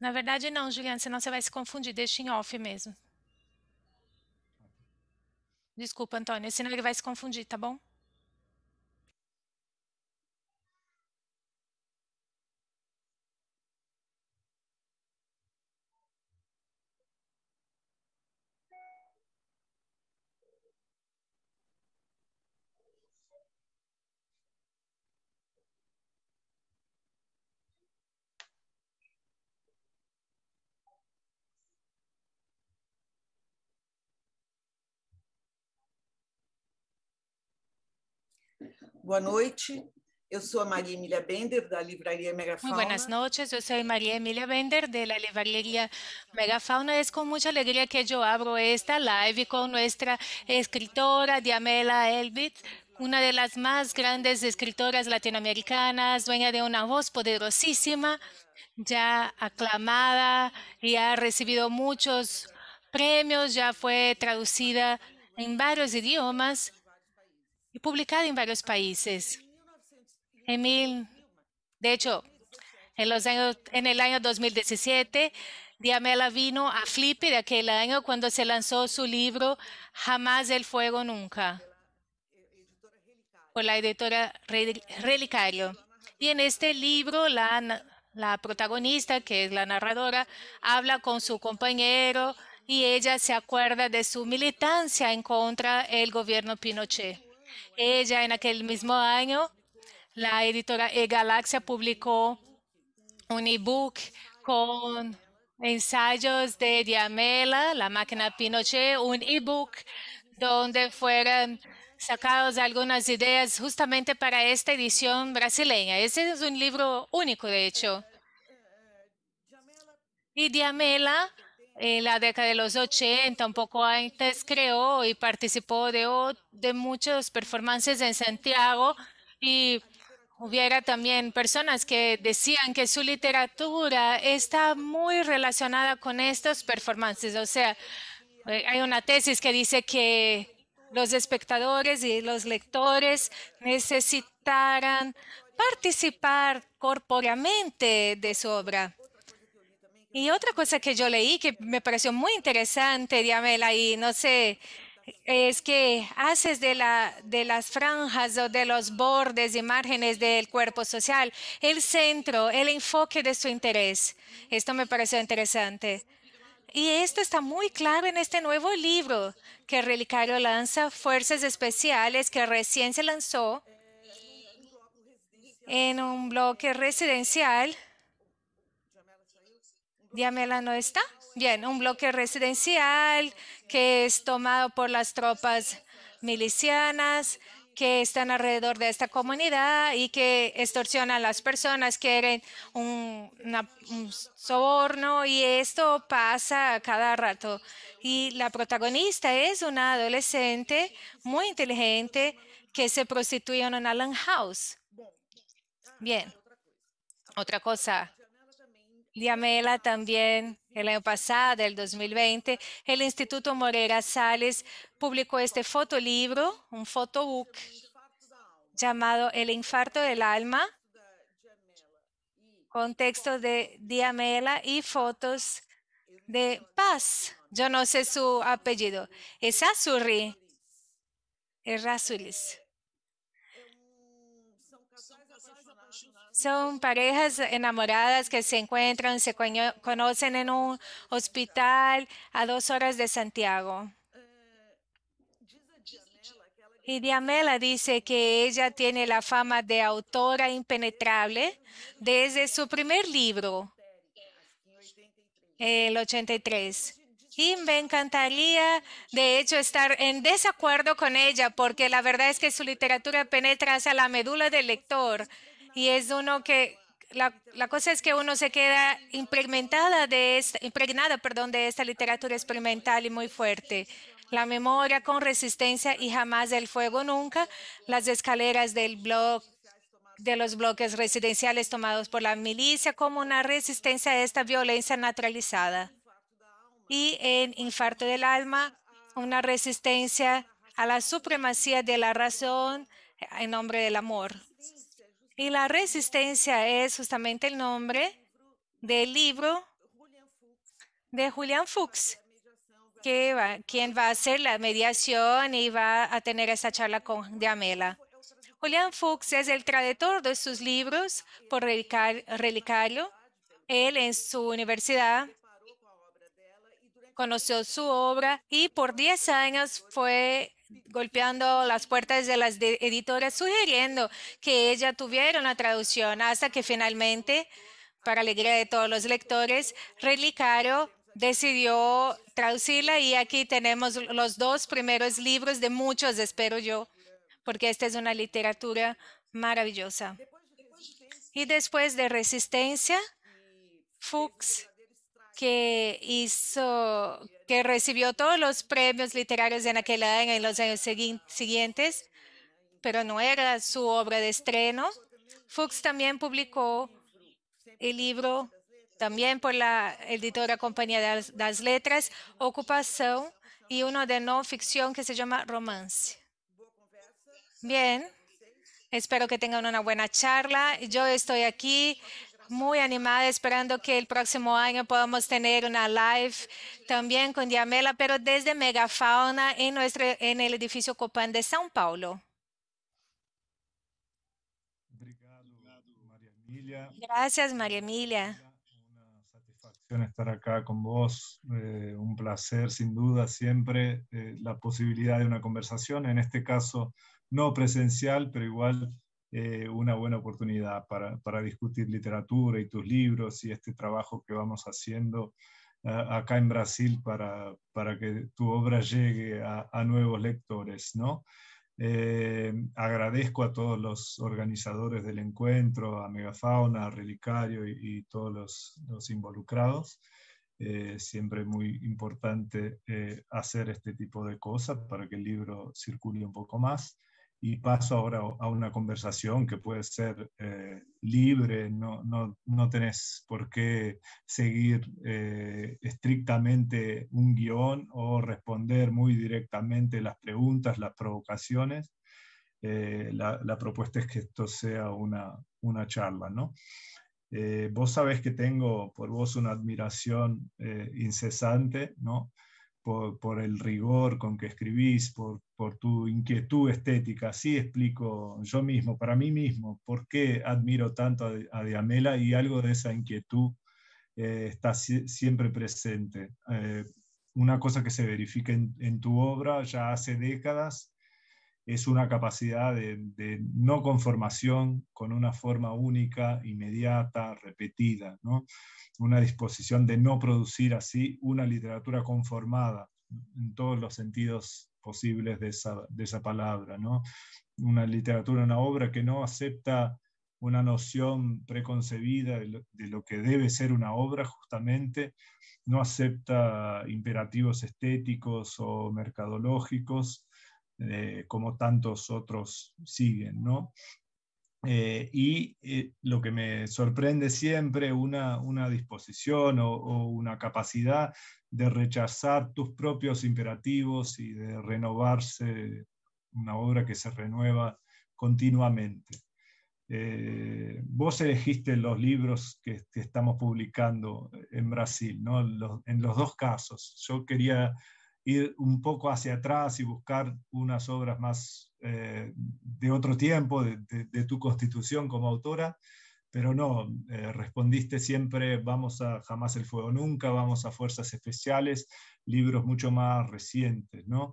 Na verdade, não, Juliana, senão você vai se confundir. Deixa em off mesmo. Desculpa, Antônio, senão ele vai se confundir, tá bom? buenas noches, yo soy María Emilia Bender, de la Librería Megafauna. Es con mucha alegría que yo abro esta live con nuestra escritora Diamela Elbit, una de las más grandes escritoras latinoamericanas, dueña de una voz poderosísima, ya aclamada y ha recibido muchos premios, ya fue traducida en varios idiomas y publicada en varios países. de hecho, en, el año 2017, Diamela vino a Flippy de aquel año cuando se lanzó su libro Jamás el Fuego Nunca por la editora Relicario. Y en este libro, la, la protagonista, que es la narradora, habla con su compañero y ella se acuerda de su militancia en contra el gobierno Pinochet. Ella en aquel mismo año, la editora e Galaxia publicó un ebook con ensayos de Diamela, la máquina Pinochet, un ebook donde fueron sacados algunas ideas justamente para esta edición brasileña. Ese es un libro único, de hecho. Y Diamela en la década de los 80, un poco antes, creó y participó de, de muchas performances en Santiago y hubiera también personas que decían que su literatura está muy relacionada con estas performances. O sea, eh, hay una tesis que dice que los espectadores y los lectores necesitaran participar corpóreamente de su obra. Y otra cosa que yo leí que me pareció muy interesante, Diamela, y no sé, es que haces de, la, de las franjas o de los bordes y márgenes del cuerpo social el centro, el enfoque de su interés. Esto me pareció interesante. Y esto está muy claro en este nuevo libro que Relicario lanza, Fuerzas Especiales, que recién se lanzó en un bloque residencial Diamela no está. Bien, un bloque residencial que es tomado por las tropas milicianas que están alrededor de esta comunidad y que extorsionan a las personas, quieren un, un, soborno y esto pasa cada rato. Y la protagonista es una adolescente muy inteligente que se prostituye en una land house. Bien, otra cosa, Diamela también el año pasado, el 2020, el Instituto Morera Salles publicó este fotolibro, un photobook llamado El infarto del alma, con texto de Diamela y fotos de Paz. Yo no sé su apellido. Es Azurri. Es Azuris Son parejas enamoradas que se encuentran, se conocen en un hospital a dos horas de Santiago. Y Diamela dice que ella tiene la fama de autora impenetrable desde su primer libro, el 83. Y me encantaría, de hecho, estar en desacuerdo con ella, porque la verdad es que su literatura penetra hasta la médula del lector y es uno que la, cosa es que uno se queda impregnada de esta, impregnada perdón, de esta literatura experimental y muy fuerte. La memoria con resistencia y jamás del fuego nunca, las escaleras del blog de los bloques residenciales tomados por la milicia como una resistencia a esta violencia naturalizada. Y en Infarto del Alma, una resistencia a la supremacía de la razón en nombre del amor. Y la resistencia es justamente el nombre del libro de Julián Fuchs, que quien va a hacer la mediación y va a tener esa charla con Diamela. Julián Fuchs es el traductor de sus libros por relicario. Él en su universidad conoció su obra y por 10 años fue golpeando las puertas de las editoras sugiriendo que ella tuviera una traducción hasta que finalmente, para alegría de todos los lectores, Relicaro decidió traducirla y aquí tenemos los dos primeros libros de muchos, espero yo, porque esta es una literatura maravillosa. Y después de Resistencia, Fuchs, que hizo, que recibió todos los premios literarios en aquel año y en los años siguientes, pero no era su obra de estreno. Fuchs también publicó el libro, también por la editora Compañía de las Letras, Ocupación, y uno de no ficción que se llama Romance. Bien, espero que tengan una buena charla. Yo estoy aquí muy animada esperando que el próximo año podamos tener una live también con Diamela, pero desde Megafauna en, nuestro, en el edificio Copán de São Paulo. Gracias, María Emilia. Una satisfacción estar acá con vos, eh, un placer sin duda siempre eh, la posibilidad de una conversación, en este caso no presencial, pero igual eh, una buena oportunidad para, discutir literatura y tus libros y este trabajo que vamos haciendo ah, acá en Brasil para, que tu obra llegue a, nuevos lectores, ¿no? Eh, agradezco a todos los organizadores del encuentro, a Megafauna, a Relicario y, y todos los, involucrados. Eh, siempre muy importante eh, hacer este tipo de cosas para que el libro circule un poco más y paso ahora a una conversación que puede ser eh, libre, no, no, tenés por qué seguir eh, estrictamente un guión o responder muy directamente las preguntas, las provocaciones. Eh, la, propuesta es que esto sea una, una charla, ¿no? vos sabés que tengo por vos una admiración incesante, ¿no? por, el rigor con que escribís, por, tu inquietud estética. así explico yo mismo, para mí mismo, por qué admiro tanto a, Diamela y algo de esa inquietud eh, está siempre presente. Eh, una cosa que se verifica en, tu obra ya hace décadas es una capacidad de, no conformación con una forma única, inmediata, repetida, ¿no? una disposición de no producir así una literatura conformada en todos los sentidos posibles de esa, palabra. ¿no? Una literatura, una obra que no acepta una noción preconcebida de lo, que debe ser una obra, justamente, no acepta imperativos estéticos o mercadológicos, como tantos otros siguen. Eh, y eh, lo que me sorprende siempre, una, una disposición o, una capacidad de rechazar tus propios imperativos y de renovarse, una obra que se renueva continuamente. Eh, vos elegiste los libros que, estamos publicando en Brasil, en los dos casos. Yo quería ir un poco hacia atrás y buscar unas obras más eh, de otro tiempo, de, tu constitución como autora, pero no, eh, respondiste siempre, vamos a Jamás el Fuego Nunca, vamos a Fuerzas Especiales, libros mucho más recientes, ¿no?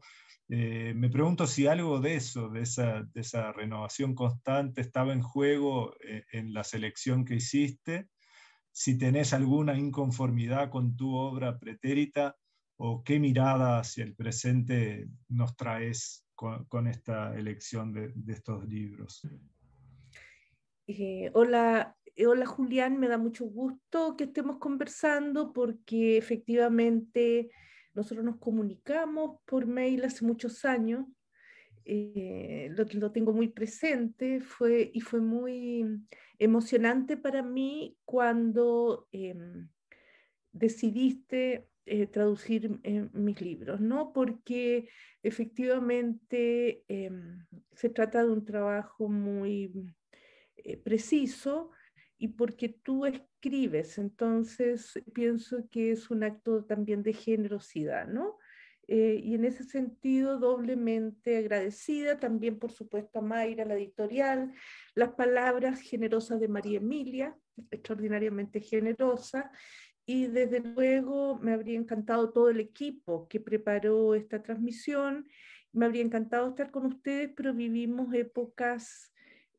Eh, me pregunto si algo de eso, de esa, de esa renovación constante, estaba en juego en la selección que hiciste, si tenés alguna inconformidad con tu obra pretérita, o qué mirada hacia el presente nos traes con, esta elección de, estos libros? Eh, hola, eh, hola Julián, me da mucho gusto que estemos conversando porque efectivamente nosotros nos comunicamos por mail hace muchos años, eh, lo, tengo muy presente fue, y fue muy emocionante para mí cuando... Em, decidiste eh, traducir eh, mis libros, ¿no? Porque efectivamente em, se trata de un trabajo muy mm, eh, preciso y porque tú escribes, entonces pienso que es un acto también de generosidad, ¿no? y en ese sentido, doblemente agradecida también, por supuesto, a Mayra, la editorial, las palabras generosas de María Emilia, extraordinariamente generosa, y desde luego me habría encantado todo el equipo que preparó esta transmisión. Me habría encantado estar con ustedes, pero vivimos épocas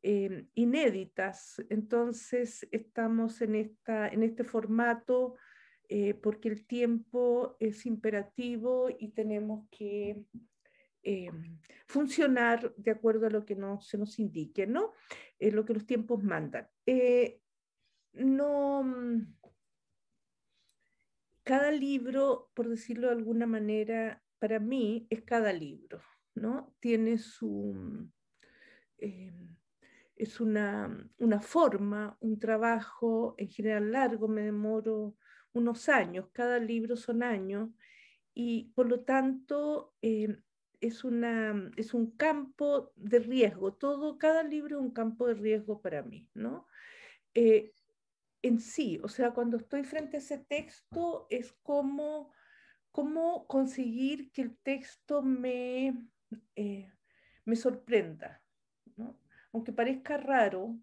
eh, inéditas. Entonces estamos en, esta, en este formato eh, porque el tiempo es imperativo y tenemos que eh, funcionar de acuerdo a lo que nos, se nos indique, ¿no? lo que los tiempos mandan. no mm, cada libro, por decirlo de alguna manera, para mí es cada libro, ¿no? Tiene su... Eh, es una, una, forma, un trabajo en general largo, me demoro unos años, cada libro son años, y por lo tanto eh, es, una, es un campo de riesgo, todo, cada libro es un campo de riesgo para mí, ¿no? Eh, en sí. O sea, cuando estoy frente a ese texto es como, conseguir que el texto me, eh, me sorprenda. Aunque parezca raro,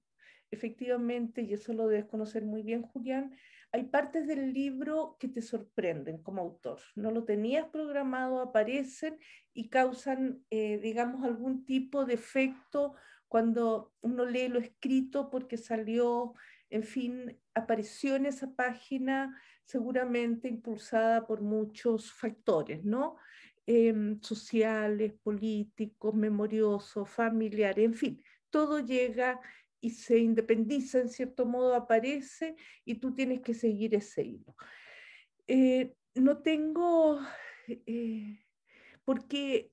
efectivamente, y eso lo debes conocer muy bien, Julián, hay partes del libro que te sorprenden como autor. No lo tenías programado, aparecen y causan, eh, digamos, algún tipo de efecto cuando uno lee lo escrito porque salió en fin, apareció en esa página seguramente impulsada por muchos factores, ¿no? Em, sociales, políticos, memoriosos, familiares, en fin, todo llega y se independiza, en cierto modo aparece y tú tienes que seguir ese hilo. Eh, no tengo, eh, porque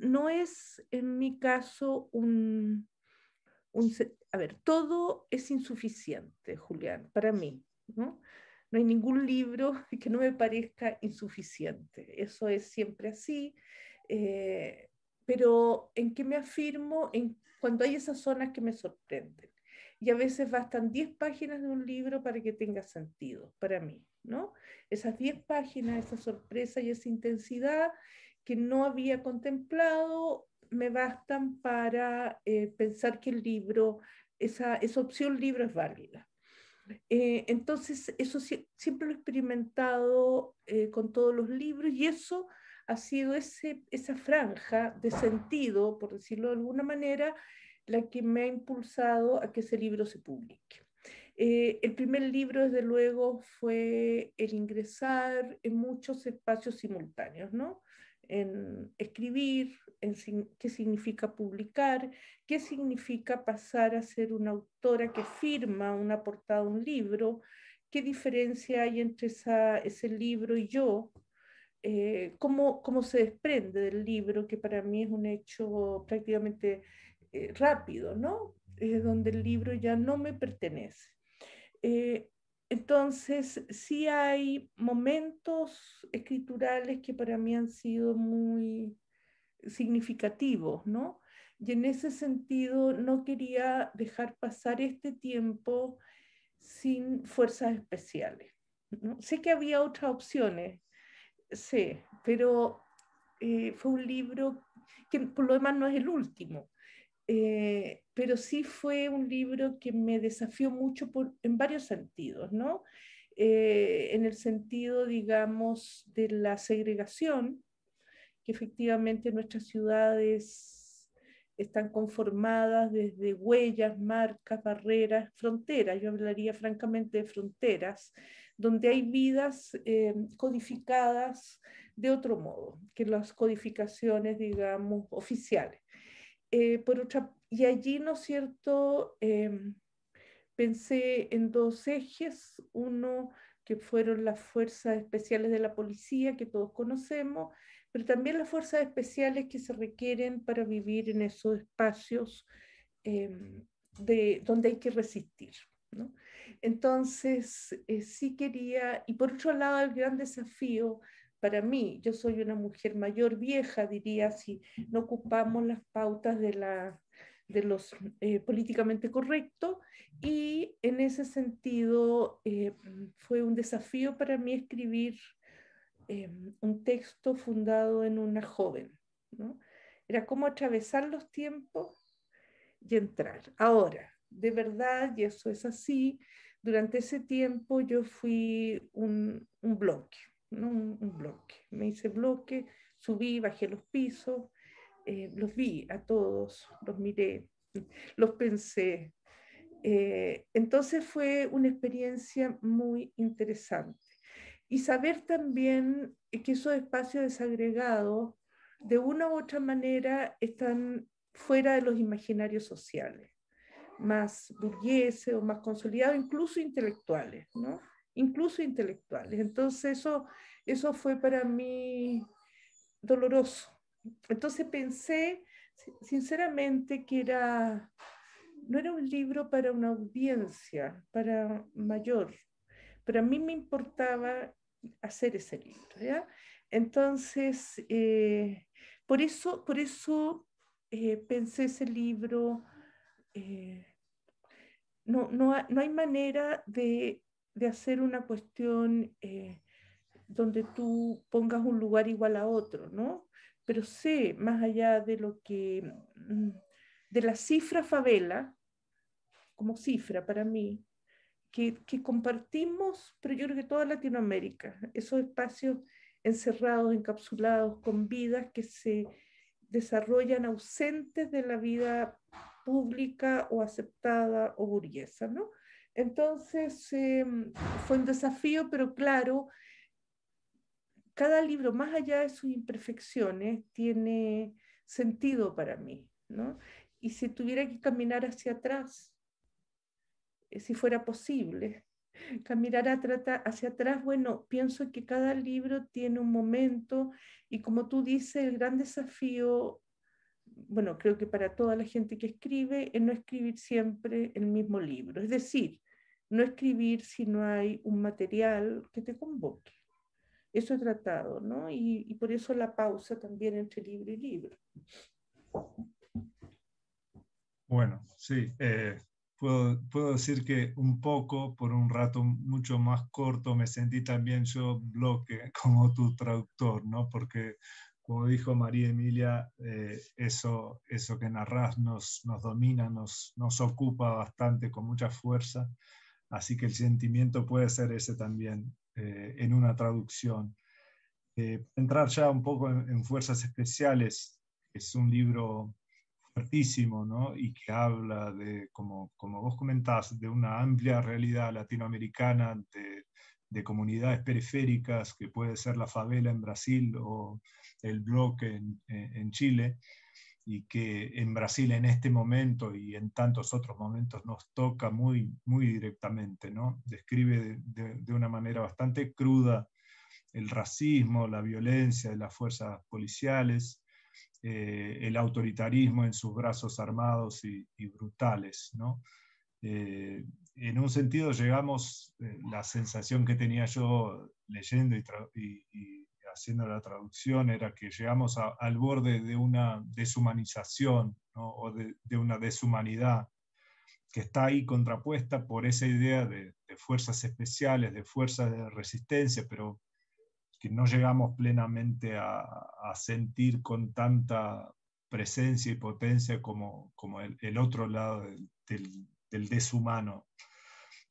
no es en mi caso un, un, a ver, todo es insuficiente, Julián, para mí. ¿no? no hay ningún libro que no me parezca insuficiente. Eso es siempre así. Eh, pero en qué me afirmo en, cuando hay esas zonas que me sorprenden. Y a veces bastan 10 páginas de un libro para que tenga sentido para mí, ¿no? Esas 10 páginas, esa sorpresa y esa intensidad que no había contemplado, me bastan para eh, pensar que el libro esa, opción libro es válida. Eh, entonces, eso siempre lo he experimentado eh, con todos los libros y eso ha sido esa franja de sentido, por decirlo de alguna manera, la que me ha impulsado a que ese libro se publique. Eh, el primer libro, desde luego, fue el ingresar en muchos espacios simultáneos, ¿no? en escribir, en qué significa publicar, qué significa pasar a ser una autora que firma una portada, un libro, qué diferencia hay entre esa, ese libro y yo, eh, cómo, cómo, se desprende del libro, que para mí es un hecho prácticamente eh, rápido, ¿no? Es eh, donde el libro ya no me pertenece. Eh, entonces, sí hay momentos escriturales que para mí han sido muy significativos, ¿no? Y en ese sentido, no quería dejar pasar este tiempo sin fuerzas especiales. ¿no? Sé que había otras opciones, sí, pero eh, fue un libro que por lo demás no es el último. Eh, pero sí fue un libro que me desafió mucho en varios sentidos, ¿no? Eh, en el sentido, digamos, de la segregación, que efectivamente nuestras ciudades están conformadas desde huellas, marcas, barreras, fronteras, yo hablaría francamente de fronteras, donde hay vidas eh, codificadas de otro modo que las codificaciones, digamos, oficiales. Eh, por otra y allí, ¿no es cierto? Em, pensé en dos ejes, uno que fueron las fuerzas especiales de la policía, que todos conocemos, pero también las fuerzas especiales que se requieren para vivir en esos espacios em, de, donde hay que resistir. ¿no? Entonces, eh, sí quería, y por otro lado, el gran desafío para mí, yo soy una mujer mayor, vieja, diría, si no ocupamos las pautas de la de los eh, políticamente correctos y en ese sentido eh, fue un desafío para mí escribir eh, un texto fundado en una joven. Era como atravesar los tiempos y entrar. Ahora, de verdad, y eso es así, durante ese tiempo yo fui un, bloque, un bloque. Me hice bloque, subí, bajé los pisos eh, los vi a todos, los miré, los pensé. Eh, entonces fue una experiencia muy interesante. Y saber también que esos espacios desagregados, de una u otra manera, están fuera de los imaginarios sociales, más burgueses o más consolidados, incluso intelectuales, ¿no? Incluso intelectuales. Entonces eso, eso fue para mí doloroso, entonces pensé sinceramente que era, no era un libro para una audiencia, para mayor, pero a mí me importaba hacer ese libro. Entonces, eh, por eso, por eso eh, pensé ese libro. Eh, no, hay manera de, de hacer una cuestión donde tú pongas un lugar igual a otro, ¿no? pero sé, más allá de lo que, mm, de la cifra favela, como cifra para mí, que, compartimos, pero yo creo que toda Latinoamérica, esos espacios encerrados, encapsulados, con vidas que se desarrollan ausentes de la vida pública o aceptada o burguesa, ¿no? Entonces em, fue un desafío, pero claro, cada libro, más allá de sus imperfecciones, tiene sentido para mí, ¿no? Y si tuviera que caminar hacia atrás, eh, si fuera posible, caminar hacia atrás, bueno, pienso que cada libro tiene un momento y como tú dices, el gran desafío, bueno, creo que para toda la gente que escribe, es no escribir siempre el mismo libro, es decir, no escribir si no hay un material que te convoque. Eso he tratado, ¿no? Y, por eso la pausa también entre libro y libro. Bueno, sí, eh, puedo, decir que un poco, por un rato mucho más corto, me sentí también yo bloque como tu traductor, ¿no? Porque, como dijo María Emilia, eh, eso, eso que narras nos, nos domina, nos, nos ocupa bastante, con mucha fuerza. Así que el sentimiento puede ser ese también, eh, en una traducción. Eh, entrar ya un poco en, Fuerzas Especiales, es un libro fuertísimo ¿no? y que habla de, como, como vos comentás, de una amplia realidad latinoamericana, de, de comunidades periféricas, que puede ser la favela en Brasil o el bloque en Chile, y que en Brasil en este momento y en tantos otros momentos nos toca muy, muy directamente, ¿no? Describe de, una manera bastante cruda el racismo, la violencia de las fuerzas policiales, eh, el autoritarismo en sus brazos armados y, brutales, ¿no? Eh, en un sentido llegamos, eh, la sensación que tenía yo leyendo y, y haciendo la traducción era que llegamos al borde de una deshumanización o de, una deshumanidad que está ahí contrapuesta por esa idea de, fuerzas especiales, de fuerzas de resistencia, pero que no llegamos plenamente a, sentir con tanta presencia y potencia como, como el, otro lado del, deshumano.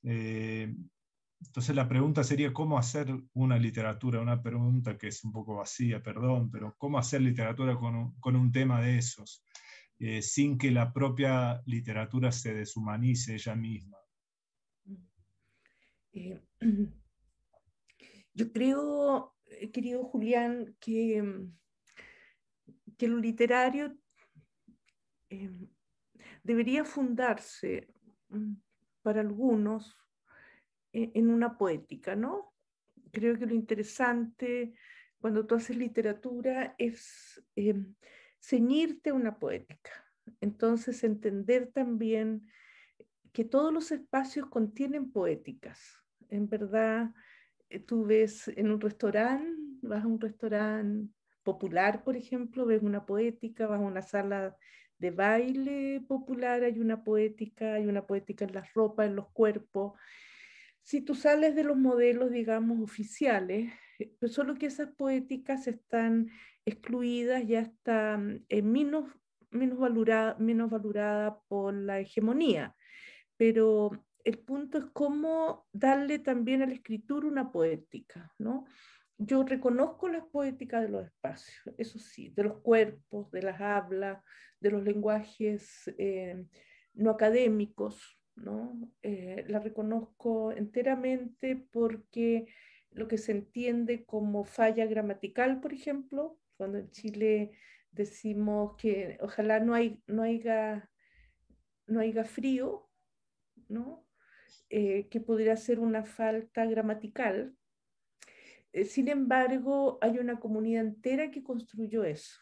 Eh, entonces la pregunta sería cómo hacer una literatura, una pregunta que es un poco vacía, perdón, pero cómo hacer literatura con un, tema de esos, eh, sin que la propia literatura se deshumanice ella misma. Eh, yo creo, eh, querido Julián, que, mm, que lo literario debería fundarse mm, para algunos e-, en una poética, ¿no? Creo que lo interesante cuando tú haces literatura es eh, ceñirte a una poética. Entonces, entender también que todos los espacios contienen poéticas. En verdad, eh, tú ves en un restaurante, vas a un restaurante popular, por ejemplo, ves una poética, vas a una sala de baile popular, hay una poética, hay una poética en las ropas, en los cuerpos si tú sales de los modelos, digamos, oficiales, eh, pues solo que esas poéticas están excluidas, ya están mm, eh, menos, menos, valorada, menos valorada por la hegemonía. Pero el punto es cómo darle también a la escritura una poética, Yo reconozco las poéticas de los espacios, eso sí, de los cuerpos, de las hablas, de los lenguajes eh, no académicos, eh, la reconozco enteramente porque lo que se entiende como falla gramatical, por ejemplo, cuando en Chile decimos que ojalá no, hay, no, haya, no frío, ¿no? Eh, que podría ser una falta gramatical. Eh, sin embargo, hay una comunidad entera que construyó eso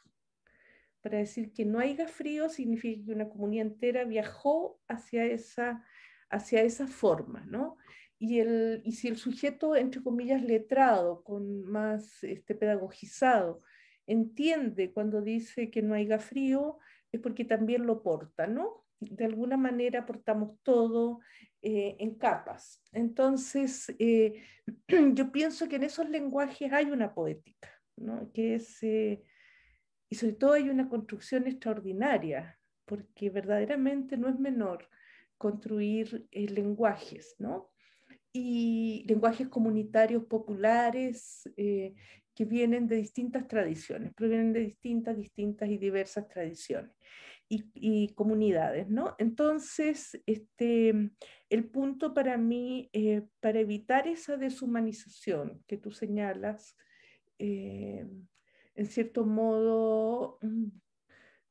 para decir que no haya frío significa que una comunidad entera viajó hacia esa, hacia esa forma, ¿no? Y, el, si el sujeto, entre comillas, letrado, con más este, pedagogizado, entiende cuando dice que no haya frío, es porque también lo porta, ¿no? De alguna manera portamos todo eh, en capas. Entonces, eh, yo pienso que en esos lenguajes hay una poética, ¿no? Que es... Eh, y sobre todo hay una construcción extraordinaria, porque verdaderamente no es menor construir eh, lenguajes, ¿no? Y lenguajes comunitarios populares eh, que vienen de distintas tradiciones, provienen de distintas, distintas y diversas tradiciones y, comunidades, ¿no? Entonces, este, el punto para mí, eh, para evitar esa deshumanización que tú señalas, en cierto modo, mm,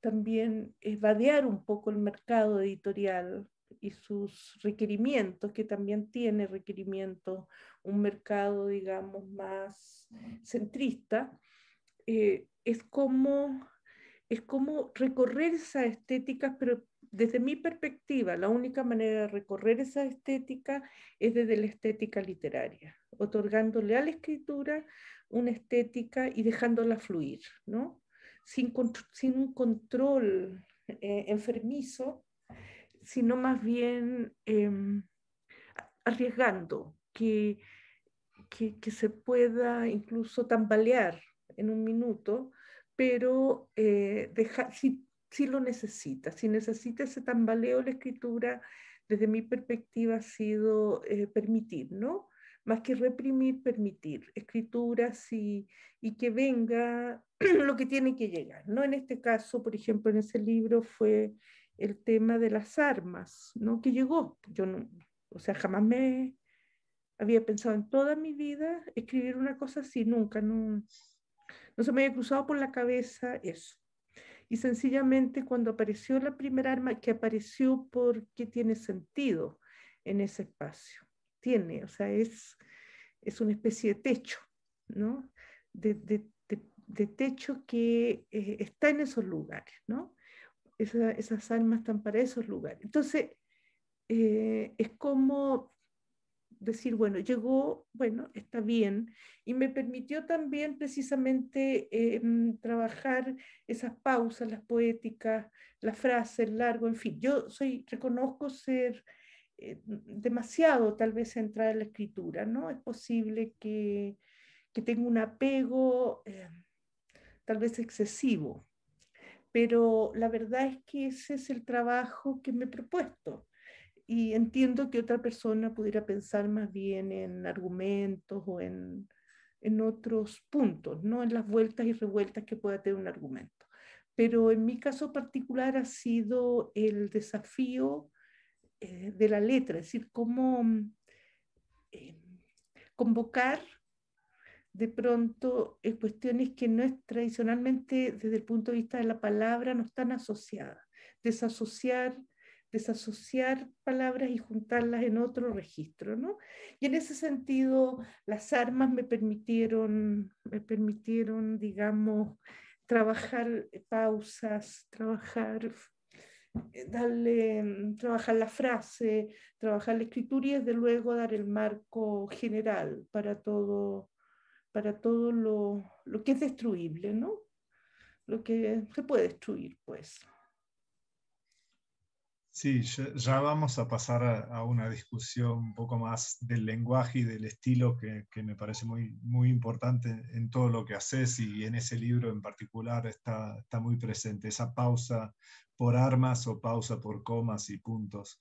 también vadear un poco el mercado editorial y sus requerimientos, que también tiene requerimientos, un mercado, digamos, más centrista, eh, es, como, es como recorrer esa estética pero desde mi perspectiva, la única manera de recorrer esa estética es desde la estética literaria, otorgándole a la escritura una estética y dejándola fluir, ¿no? Sin, un control eh, enfermizo, sino más bien em, arriesgando que, se pueda incluso tambalear en un minuto, pero eh, si, lo necesita, si necesita ese tambaleo, la escritura desde mi perspectiva ha sido eh, permitir, ¿no? más que reprimir, permitir escrituras y, y, que venga lo que tiene que llegar. ¿no? En este caso, por ejemplo, en ese libro fue el tema de las armas, ¿no? que llegó. Yo no, o sea, jamás me había pensado en toda mi vida escribir una cosa así, nunca, no, no se me había cruzado por la cabeza eso. Y sencillamente cuando apareció la primera arma, que apareció porque tiene sentido en ese espacio tiene, o sea, es, es una especie de techo, ¿no? De, de, techo que eh, está en esos lugares, ¿no? esas almas están para esos lugares. Entonces, eh, es como decir, bueno, llegó, bueno, está bien, y me permitió también precisamente em, trabajar esas pausas, las poéticas, las frases, largo, en fin, yo soy, reconozco ser eh, demasiado tal vez entrar en la escritura, ¿no? Es posible que, que tenga un apego eh, tal vez excesivo, pero la verdad es que ese es el trabajo que me he propuesto. Y entiendo que otra persona pudiera pensar más bien en argumentos o en, en otros puntos, no en las vueltas y revueltas que pueda tener un argumento. Pero en mi caso particular ha sido el desafío eh, de la letra, es decir, cómo mm, eh, convocar de pronto eh, cuestiones que no es tradicionalmente desde el punto de vista de la palabra no están asociadas, desasociar palabras y juntarlas en otro registro, ¿no? Y en ese sentido, las armas me permitieron, me permitieron, digamos, trabajar pausas, trabajar eh, darle, mm, trabajar la frase, trabajar la escritura y desde luego dar el marco general para todo, para todo lo, que es destruible, ¿no? Lo que se puede destruir, pues. Sí, ya vamos a pasar a, una discusión un poco más del lenguaje y del estilo que, me parece muy, muy importante en todo lo que haces y en ese libro en particular está, está muy presente esa pausa por armas o pausa por comas y puntos.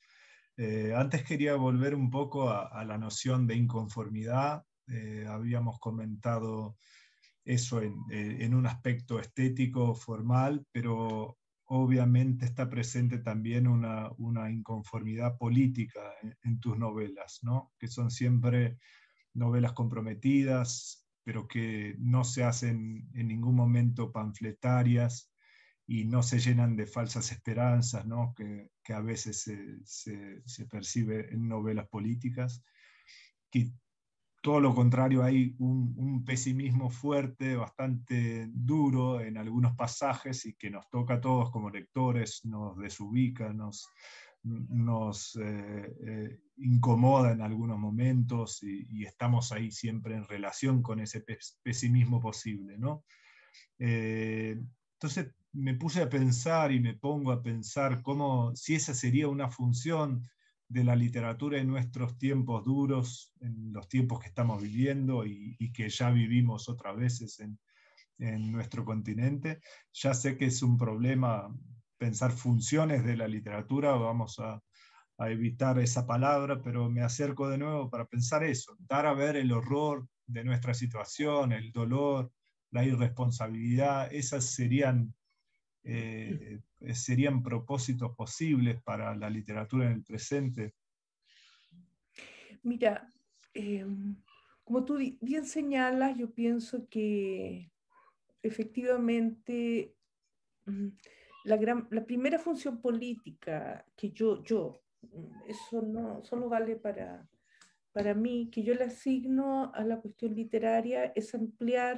Eh, antes quería volver un poco a, la noción de inconformidad. Eh, habíamos comentado eso eh, en, un aspecto estético, formal, pero obviamente está presente también una, inconformidad política en, en, tus novelas, ¿no? que son siempre novelas comprometidas, pero que no se hacen en ningún momento panfletarias, y no se llenan de falsas esperanzas ¿no? que, que, a veces se, se, percibe en novelas políticas, que todo lo contrario, hay un, pesimismo fuerte, bastante duro en algunos pasajes y que nos toca a todos como lectores, nos desubica, nos, nos eh, eh, incomoda en algunos momentos y, estamos ahí siempre en relación con ese pesimismo posible. ¿no? Eh, entonces, me puse a pensar y me pongo a pensar cómo, si esa sería una función de la literatura en nuestros tiempos duros, en los tiempos que estamos viviendo y, que ya vivimos otras veces en, nuestro continente. Ya sé que es un problema pensar funciones de la literatura, vamos a evitar esa palabra, pero me acerco de nuevo para pensar eso, dar a ver el horror de nuestra situación, el dolor, la irresponsabilidad, esas serían eh, eh, serían propósitos posibles para la literatura en el presente? Mira, eh, como tú bien señalas, yo pienso que efectivamente mm, la, primera función política que yo, yo, mm, eso no solo vale para, para mí, que yo le asigno a la cuestión literaria es ampliar,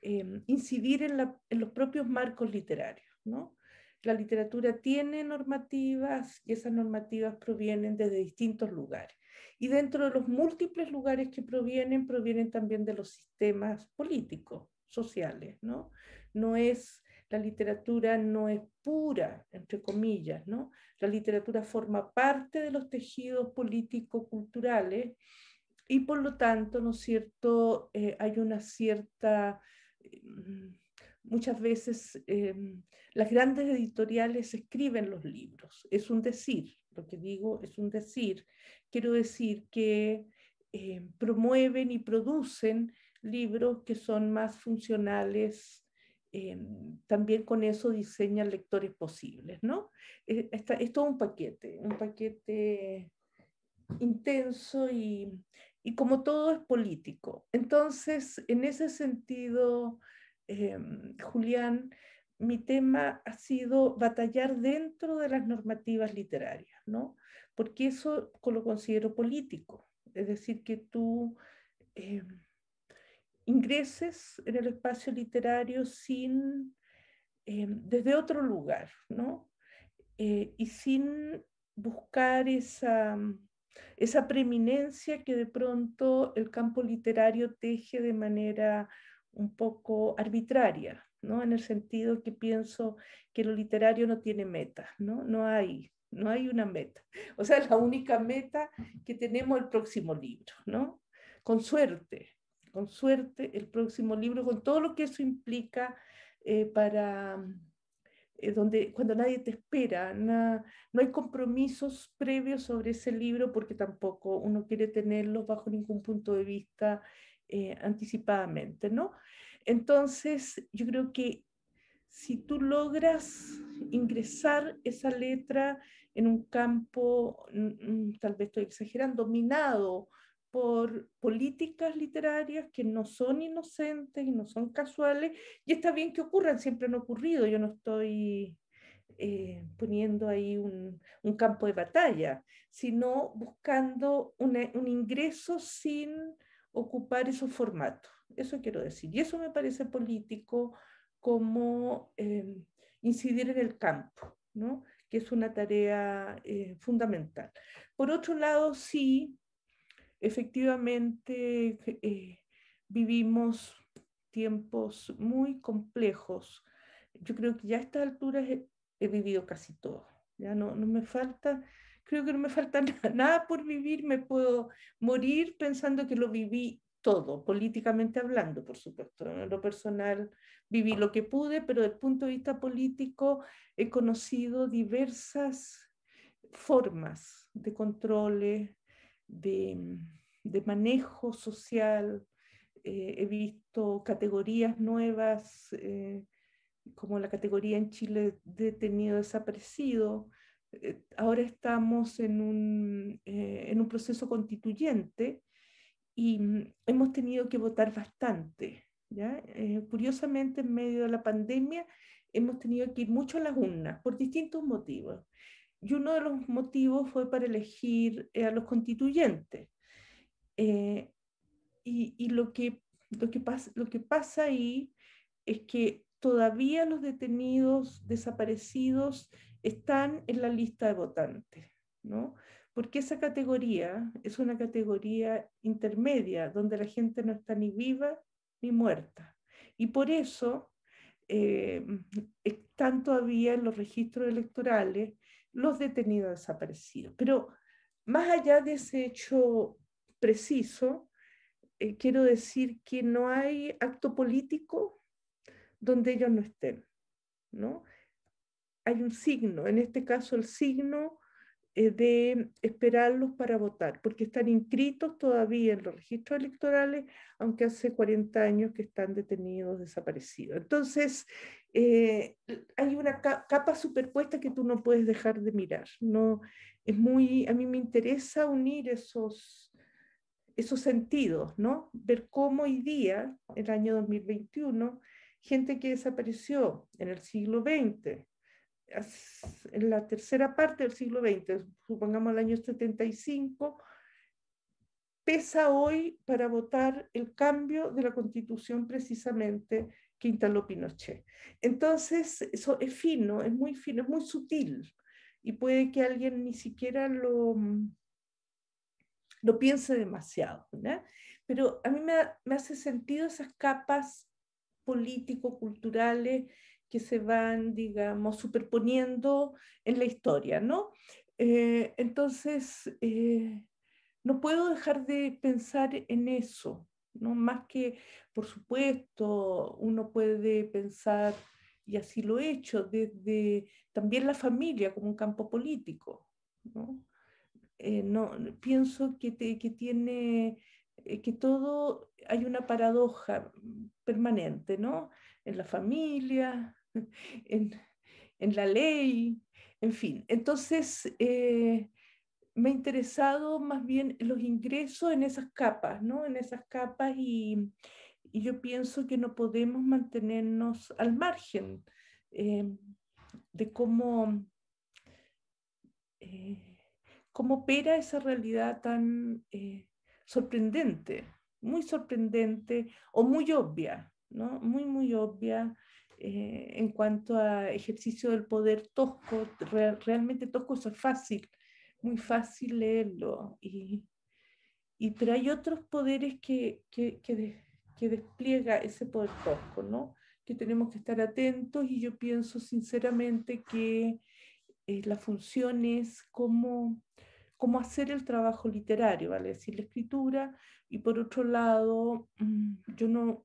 em, incidir en los propios marcos literarios. ¿no? La literatura tiene normativas y esas normativas provienen desde distintos lugares. Y dentro de los múltiples lugares que provienen, provienen también de los sistemas políticos, sociales, ¿no? No es, la literatura no es pura, entre comillas, ¿no? La literatura forma parte de los tejidos político-culturales y por lo tanto, ¿no cierto?, eh, hay una cierta... Mm, muchas veces em, las grandes editoriales escriben los libros. Es un decir, lo que digo es un decir. Quiero decir que em, promueven y producen libros que son más funcionales. Em, también con eso diseñan lectores posibles, ¿no? Eh, es todo un paquete, un paquete intenso y, y como todo es político. Entonces, en ese sentido, Em, Julián, mi tema ha sido batallar dentro de las normativas literarias, ¿no? Porque eso lo considero político, es decir, que tú em, ingreses en el espacio literario sin, em, desde otro lugar, ¿no? Eh, y sin buscar esa, esa preeminencia que de pronto el campo literario teje de manera un poco arbitraria, ¿no? En el sentido que pienso que lo literario no tiene meta, ¿no? No hay, no hay una meta. O sea, la única meta que tenemos el próximo libro, ¿no? Con suerte, con suerte el próximo libro, con todo lo que eso implica eh, para eh, donde cuando nadie te espera, no hay compromisos previos sobre ese libro porque tampoco uno quiere tenerlo bajo ningún punto de vista eh, anticipadamente, ¿no? Entonces, yo creo que si tú logras ingresar esa letra en un campo, mm, mm, tal vez estoy exagerando, dominado por políticas literarias que no son inocentes y no son casuales, y está bien que ocurran, siempre han ocurrido, yo no estoy eh, poniendo ahí un, un, campo de batalla, sino buscando un ingreso sin ocupar esos formatos. Eso quiero decir. Y eso me parece político como eh, incidir en el campo, ¿no? que es una tarea eh, fundamental. Por otro lado, sí, efectivamente eh, vivimos tiempos muy complejos. Yo creo que ya a estas alturas he, vivido casi todo. Ya no, no me falta creo que no me falta nada por vivir, me puedo morir pensando que lo viví todo, políticamente hablando, por supuesto. En lo personal viví lo que pude, pero desde el punto de vista político he conocido diversas formas de controles, de, mm, manejo social, eh, he visto categorías nuevas, eh, como la categoría en Chile detenido desaparecido, eh, ahora estamos en un, eh, en proceso constituyente y mm, hemos tenido que votar bastante. Eh, curiosamente, en medio de la pandemia, hemos tenido que ir mucho a las urnas por distintos motivos. Y uno de los motivos fue para elegir a los constituyentes. y, lo, que, lo, que pasa lo que pasa ahí es que todavía los detenidos desaparecidos están en la lista de votantes, ¿no? Porque esa categoría es una categoría intermedia, donde la gente no está ni viva ni muerta. Y por eso eh, están todavía en los registros electorales los detenidos desaparecidos. Pero más allá de ese hecho preciso, eh, quiero decir que no hay acto político donde ellos no estén, ¿no? hay un signo, en este caso el signo eh, de esperarlos para votar, porque están inscritos todavía en los registros electorales, aunque hace 40 años que están detenidos, desaparecidos. Entonces, eh, hay una capa superpuesta que tú no puedes dejar de mirar. No, es muy, a mí me interesa unir esos, esos sentidos, ¿no? Ver cómo hoy día, en el año 2021, gente que desapareció en el siglo XX, en la tercera parte del siglo XX, supongamos el año 75, pesa hoy para votar el cambio de la constitución precisamente Quintaló Pinochet. Entonces, eso es fino, es muy fino, es muy sutil y puede que alguien ni siquiera lo, mm, lo piense demasiado. ¿no? Pero a mí me, me hace sentido esas capas político-culturales que se van, digamos, superponiendo en la historia, ¿no? Eh, entonces, eh, no puedo dejar de pensar en eso, ¿no? Más que, por supuesto, uno puede pensar, y así lo he hecho, desde también la familia como un campo político, ¿no? Eh, no pienso que, que tiene que todo hay una paradoja permanente, ¿no? En la familia, en, la ley, en fin. Entonces, eh, me ha interesado más bien los ingresos en esas capas, ¿no? En esas capas y, yo pienso que no podemos mantenernos al margen em, de cómo, eh, cómo opera esa realidad tan eh, sorprendente, muy sorprendente o muy obvia, ¿no? Muy, muy obvia eh, en cuanto a ejercicio del poder tosco, realmente tosco, eso es fácil, muy fácil leerlo. Y, y pero hay otros poderes que, que, que, despliega ese poder tosco, ¿no? Que tenemos que estar atentos y yo pienso sinceramente que eh, la función es cómo, hacer el trabajo literario, ¿vale? Es decir, la escritura y por otro lado, mm, yo no,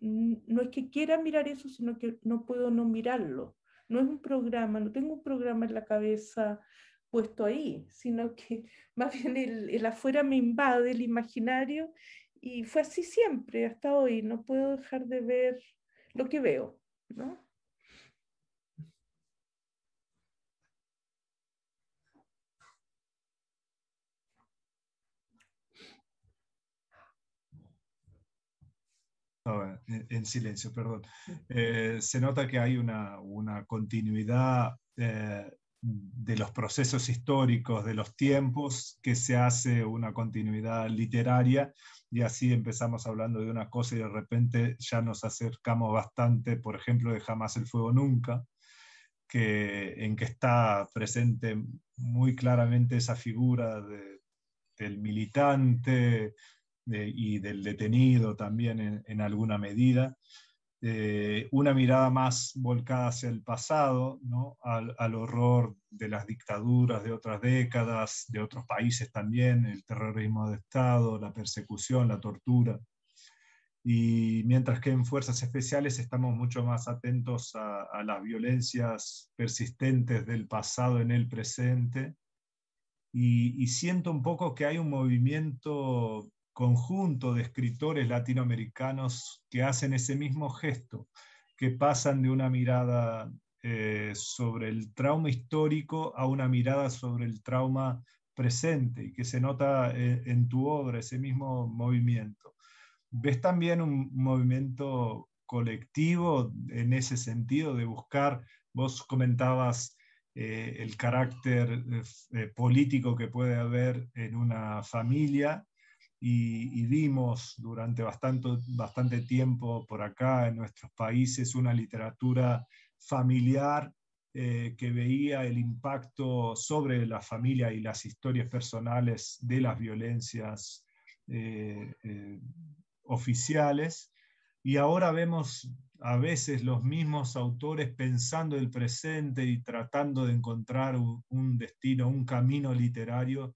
no es que quiera mirar eso, sino que no puedo no mirarlo. No es un programa, no tengo un programa en la cabeza puesto ahí, sino que más bien el, afuera me invade, el imaginario, y fue así siempre, hasta hoy. No puedo dejar de ver lo que veo, ¿no? en, silencio, perdón. Eh, se nota que hay una, continuidad eh, de los procesos históricos, de los tiempos, que se hace una continuidad literaria y así empezamos hablando de una cosa y de repente ya nos acercamos bastante, por ejemplo, de Jamás el Fuego Nunca, que, en que está presente muy claramente esa figura del militante, y del detenido también en, alguna medida. Eh, una mirada más volcada hacia el pasado, ¿no? al, horror de las dictaduras de otras décadas, de otros países también, el terrorismo de Estado, la persecución, la tortura. Y mientras que en fuerzas especiales estamos mucho más atentos a, las violencias persistentes del pasado en el presente. y siento un poco que hay un movimiento conjunto de escritores latinoamericanos que hacen ese mismo gesto, que pasan de una mirada eh, sobre el trauma histórico a una mirada sobre el trauma presente y que se nota eh, en tu obra ese mismo movimiento. ¿Ves también un movimiento colectivo en ese sentido de buscar, vos comentabas eh, el carácter político que puede haber en una familia, y, vimos durante bastante, tiempo por acá en nuestros países una literatura familiar eh, que veía el impacto sobre la familia y las historias personales de las violencias eh, eh, oficiales. Y ahora vemos a veces los mismos autores pensando el presente y tratando de encontrar un destino, un camino literario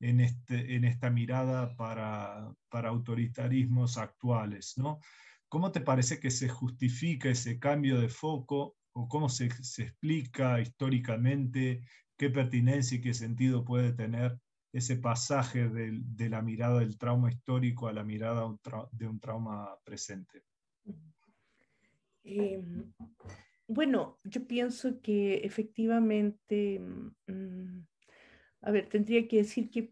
en, este, en esta mirada para, para autoritarismos actuales. ¿no? ¿Cómo te parece que se justifica ese cambio de foco o cómo se, se explica históricamente qué pertinencia y qué sentido puede tener ese pasaje de, de, la mirada del trauma histórico a la mirada de un trauma presente? Em, bueno, yo pienso que efectivamente mm, a ver, tendría que decir que,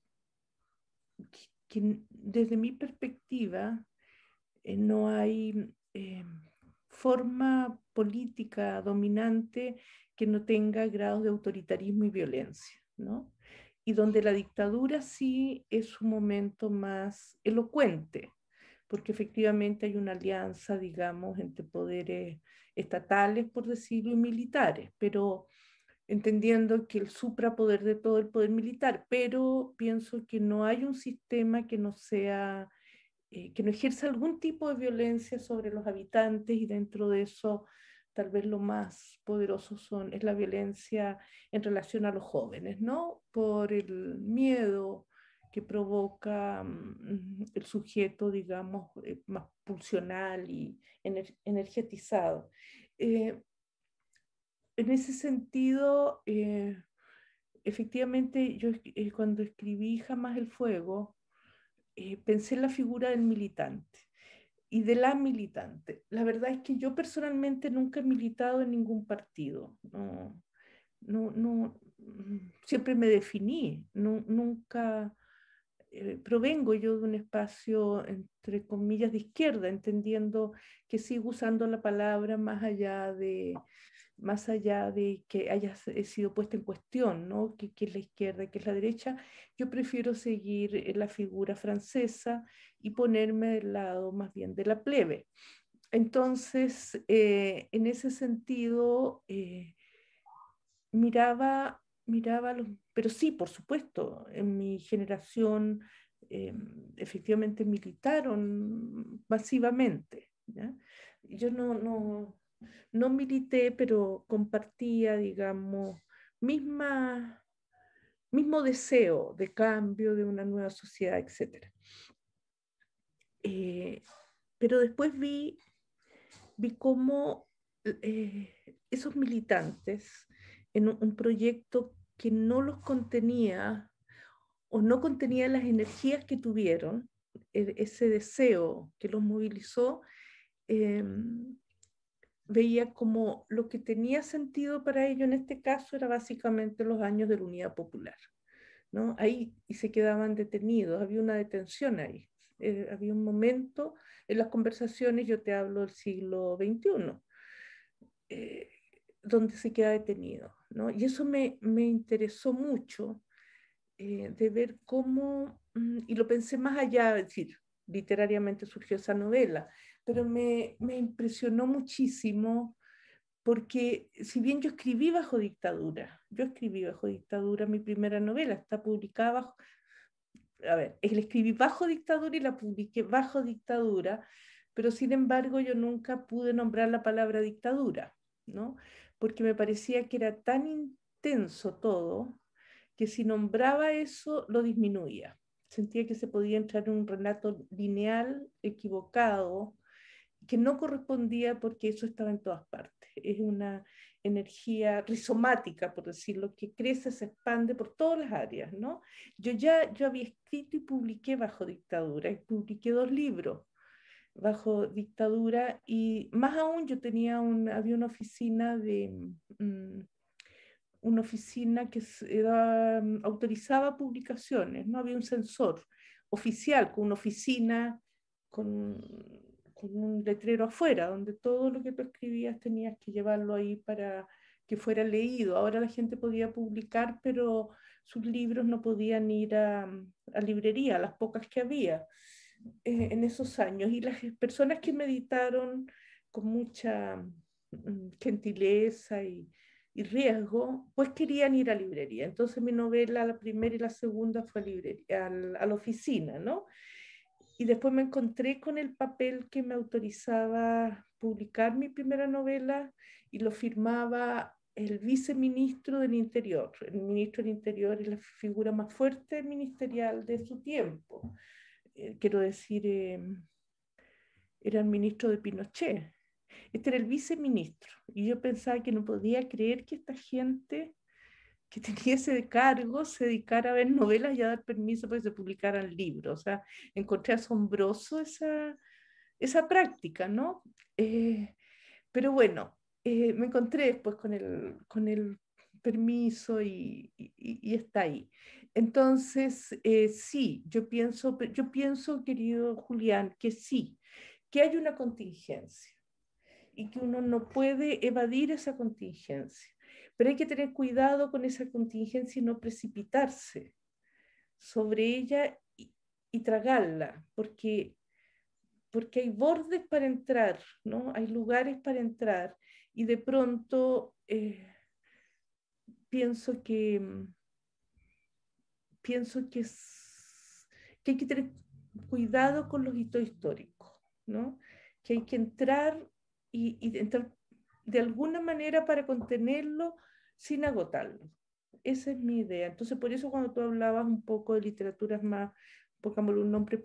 desde mi perspectiva eh, no hay eh, forma política dominante que no tenga grados de autoritarismo y violencia, ¿no? Y donde la dictadura sí es un momento más elocuente, porque efectivamente hay una alianza, digamos, entre poderes estatales, por decirlo, y militares, pero entendiendo que el suprapoder de todo el poder militar, pero pienso que no hay un sistema que no sea, eh, que no ejerza algún tipo de violencia sobre los habitantes y dentro de eso tal vez lo más poderoso son, es la violencia en relación a los jóvenes, ¿no? Por el miedo que provoca mm, el sujeto, digamos, eh, más pulsional y energetizado. Eh, en ese sentido, eh, efectivamente, yo eh, cuando escribí Jamás el Fuego, eh, pensé en la figura del militante y de la militante. La verdad es que yo personalmente nunca he militado en ningún partido. No, mm, siempre me definí, nunca provengo yo de un espacio, entre comillas, de izquierda, entendiendo que sigo usando la palabra más allá de, más allá de que haya eh, sido puesta en cuestión, ¿no? ¿Qué, es la izquierda, qué es la derecha? Yo prefiero seguir eh, la figura francesa y ponerme del lado más bien de la plebe. Entonces, eh, en ese sentido, miraba, miraba los, pero sí, por supuesto, en mi generación efectivamente militaron masivamente. Yo no, no, no milité, pero compartía, digamos, misma, mismo deseo de cambio, de una nueva sociedad, etc. Eh, pero después vi, vi cómo eh, esos militantes en un, proyecto que no los contenía o no contenía las energías que tuvieron, e, ese deseo que los movilizó, em, veía como lo que tenía sentido para ello en este caso era básicamente los años de la Unidad Popular. ¿no? Ahí y se quedaban detenidos, había una detención ahí. Eh, había un momento en las conversaciones, yo te hablo del siglo XXI, eh, donde se queda detenido. ¿no? Y eso me, me interesó mucho eh, de ver cómo, mm, y lo pensé más allá, es decir, literariamente surgió esa novela, pero me, impresionó muchísimo porque si bien yo escribí bajo dictadura, yo escribí bajo dictadura mi primera novela, está publicada bajo, a ver, la escribí bajo dictadura y la publiqué bajo dictadura, pero sin embargo yo nunca pude nombrar la palabra dictadura, ¿no? Porque me parecía que era tan intenso todo que si nombraba eso lo disminuía. Sentía que se podía entrar en un relato lineal, equivocado, que no correspondía porque eso estaba en todas partes. Es una energía rizomática, por decirlo, que crece, se expande por todas las áreas, ¿no? Yo ya yo había escrito y publiqué bajo dictadura, y publiqué dos libros bajo dictadura y más aún yo tenía una oficina de mm, una oficina que mm, autorizaba publicaciones, no había un censor oficial con una oficina con un letrero afuera, donde todo lo que tú escribías tenías que llevarlo ahí para que fuera leído. Ahora la gente podía publicar, pero sus libros no podían ir a, librería, las pocas que había eh, en esos años. Y las personas que meditaron con mucha mm, gentileza y, riesgo, pues querían ir a librería. Entonces mi novela, la primera y la segunda, fue a la oficina, ¿no? y después me encontré con el papel que me autorizaba publicar mi primera novela y lo firmaba el viceministro del Interior. El ministro del Interior es la figura más fuerte ministerial de su tiempo. Eh, quiero decir, eh, era el ministro de Pinochet. Este era el viceministro. Y yo pensaba que no podía creer que esta gente que tenía ese cargo se dedicara a ver novelas y a dar permiso para que se publicaran libros. O sea, encontré asombroso esa, esa práctica, ¿no? Eh, pero bueno, eh, me encontré después con el, con el permiso y, está ahí. Entonces, eh, sí, yo pienso, yo pienso, querido Julián, que sí, que hay una contingencia y que uno no puede evadir esa contingencia pero hay que tener cuidado con esa contingencia y no precipitarse sobre ella y, tragarla, porque, porque hay bordes para entrar, ¿no? Hay lugares para entrar y de pronto eh, pienso que mm, pienso que, hay que tener cuidado con los hitos históricos, ¿no? Que hay que entrar y entrar de alguna manera para contenerlo sin agotarlo. Esa es mi idea. Entonces, por eso cuando tú hablabas un poco de literaturas más, pongámosle un nombre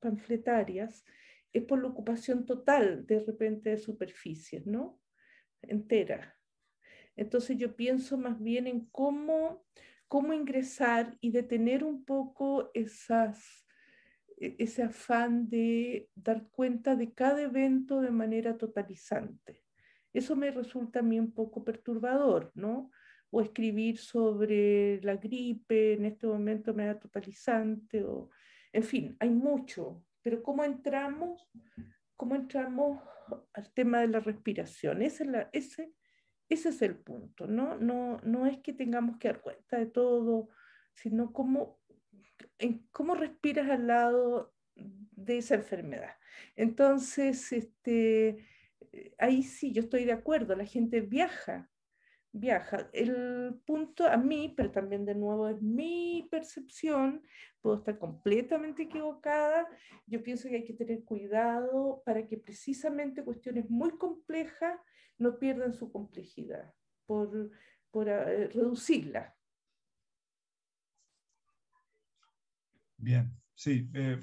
panfletarias, es por la ocupación total de repente de superficies, ¿no? Entera. Entonces yo pienso más bien en cómo, cómo ingresar y detener un poco esas, e-, ese afán de dar cuenta de cada evento de manera totalizante. Eso me resulta a mí un poco perturbador, ¿no? O escribir sobre la gripe, en este momento me da totalizante, o, en fin, hay mucho. Pero ¿cómo entramos? ¿Cómo entramos al tema de la respiración? Ese es, el punto, ¿no? ¿no? No es que tengamos que dar cuenta de todo, sino cómo, en cómo respiras al lado de esa enfermedad. Entonces, este, eh, ahí sí, yo estoy de acuerdo, la gente viaja, viaja. El punto a mí, pero también de nuevo es mi percepción, puedo estar completamente equivocada, yo pienso que hay que tener cuidado para que precisamente cuestiones muy complejas no pierdan su complejidad, por, eh, reducirla. Bien, sí, eh,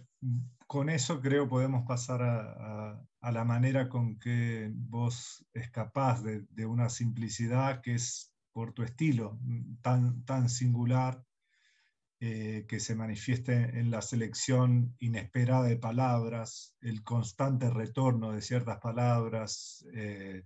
con eso creo podemos pasar a, la manera con que vos es capaz de, una simplicidad que es por tu estilo tan, tan singular eh, que se manifieste en la selección inesperada de palabras, el constante retorno de ciertas palabras, eh,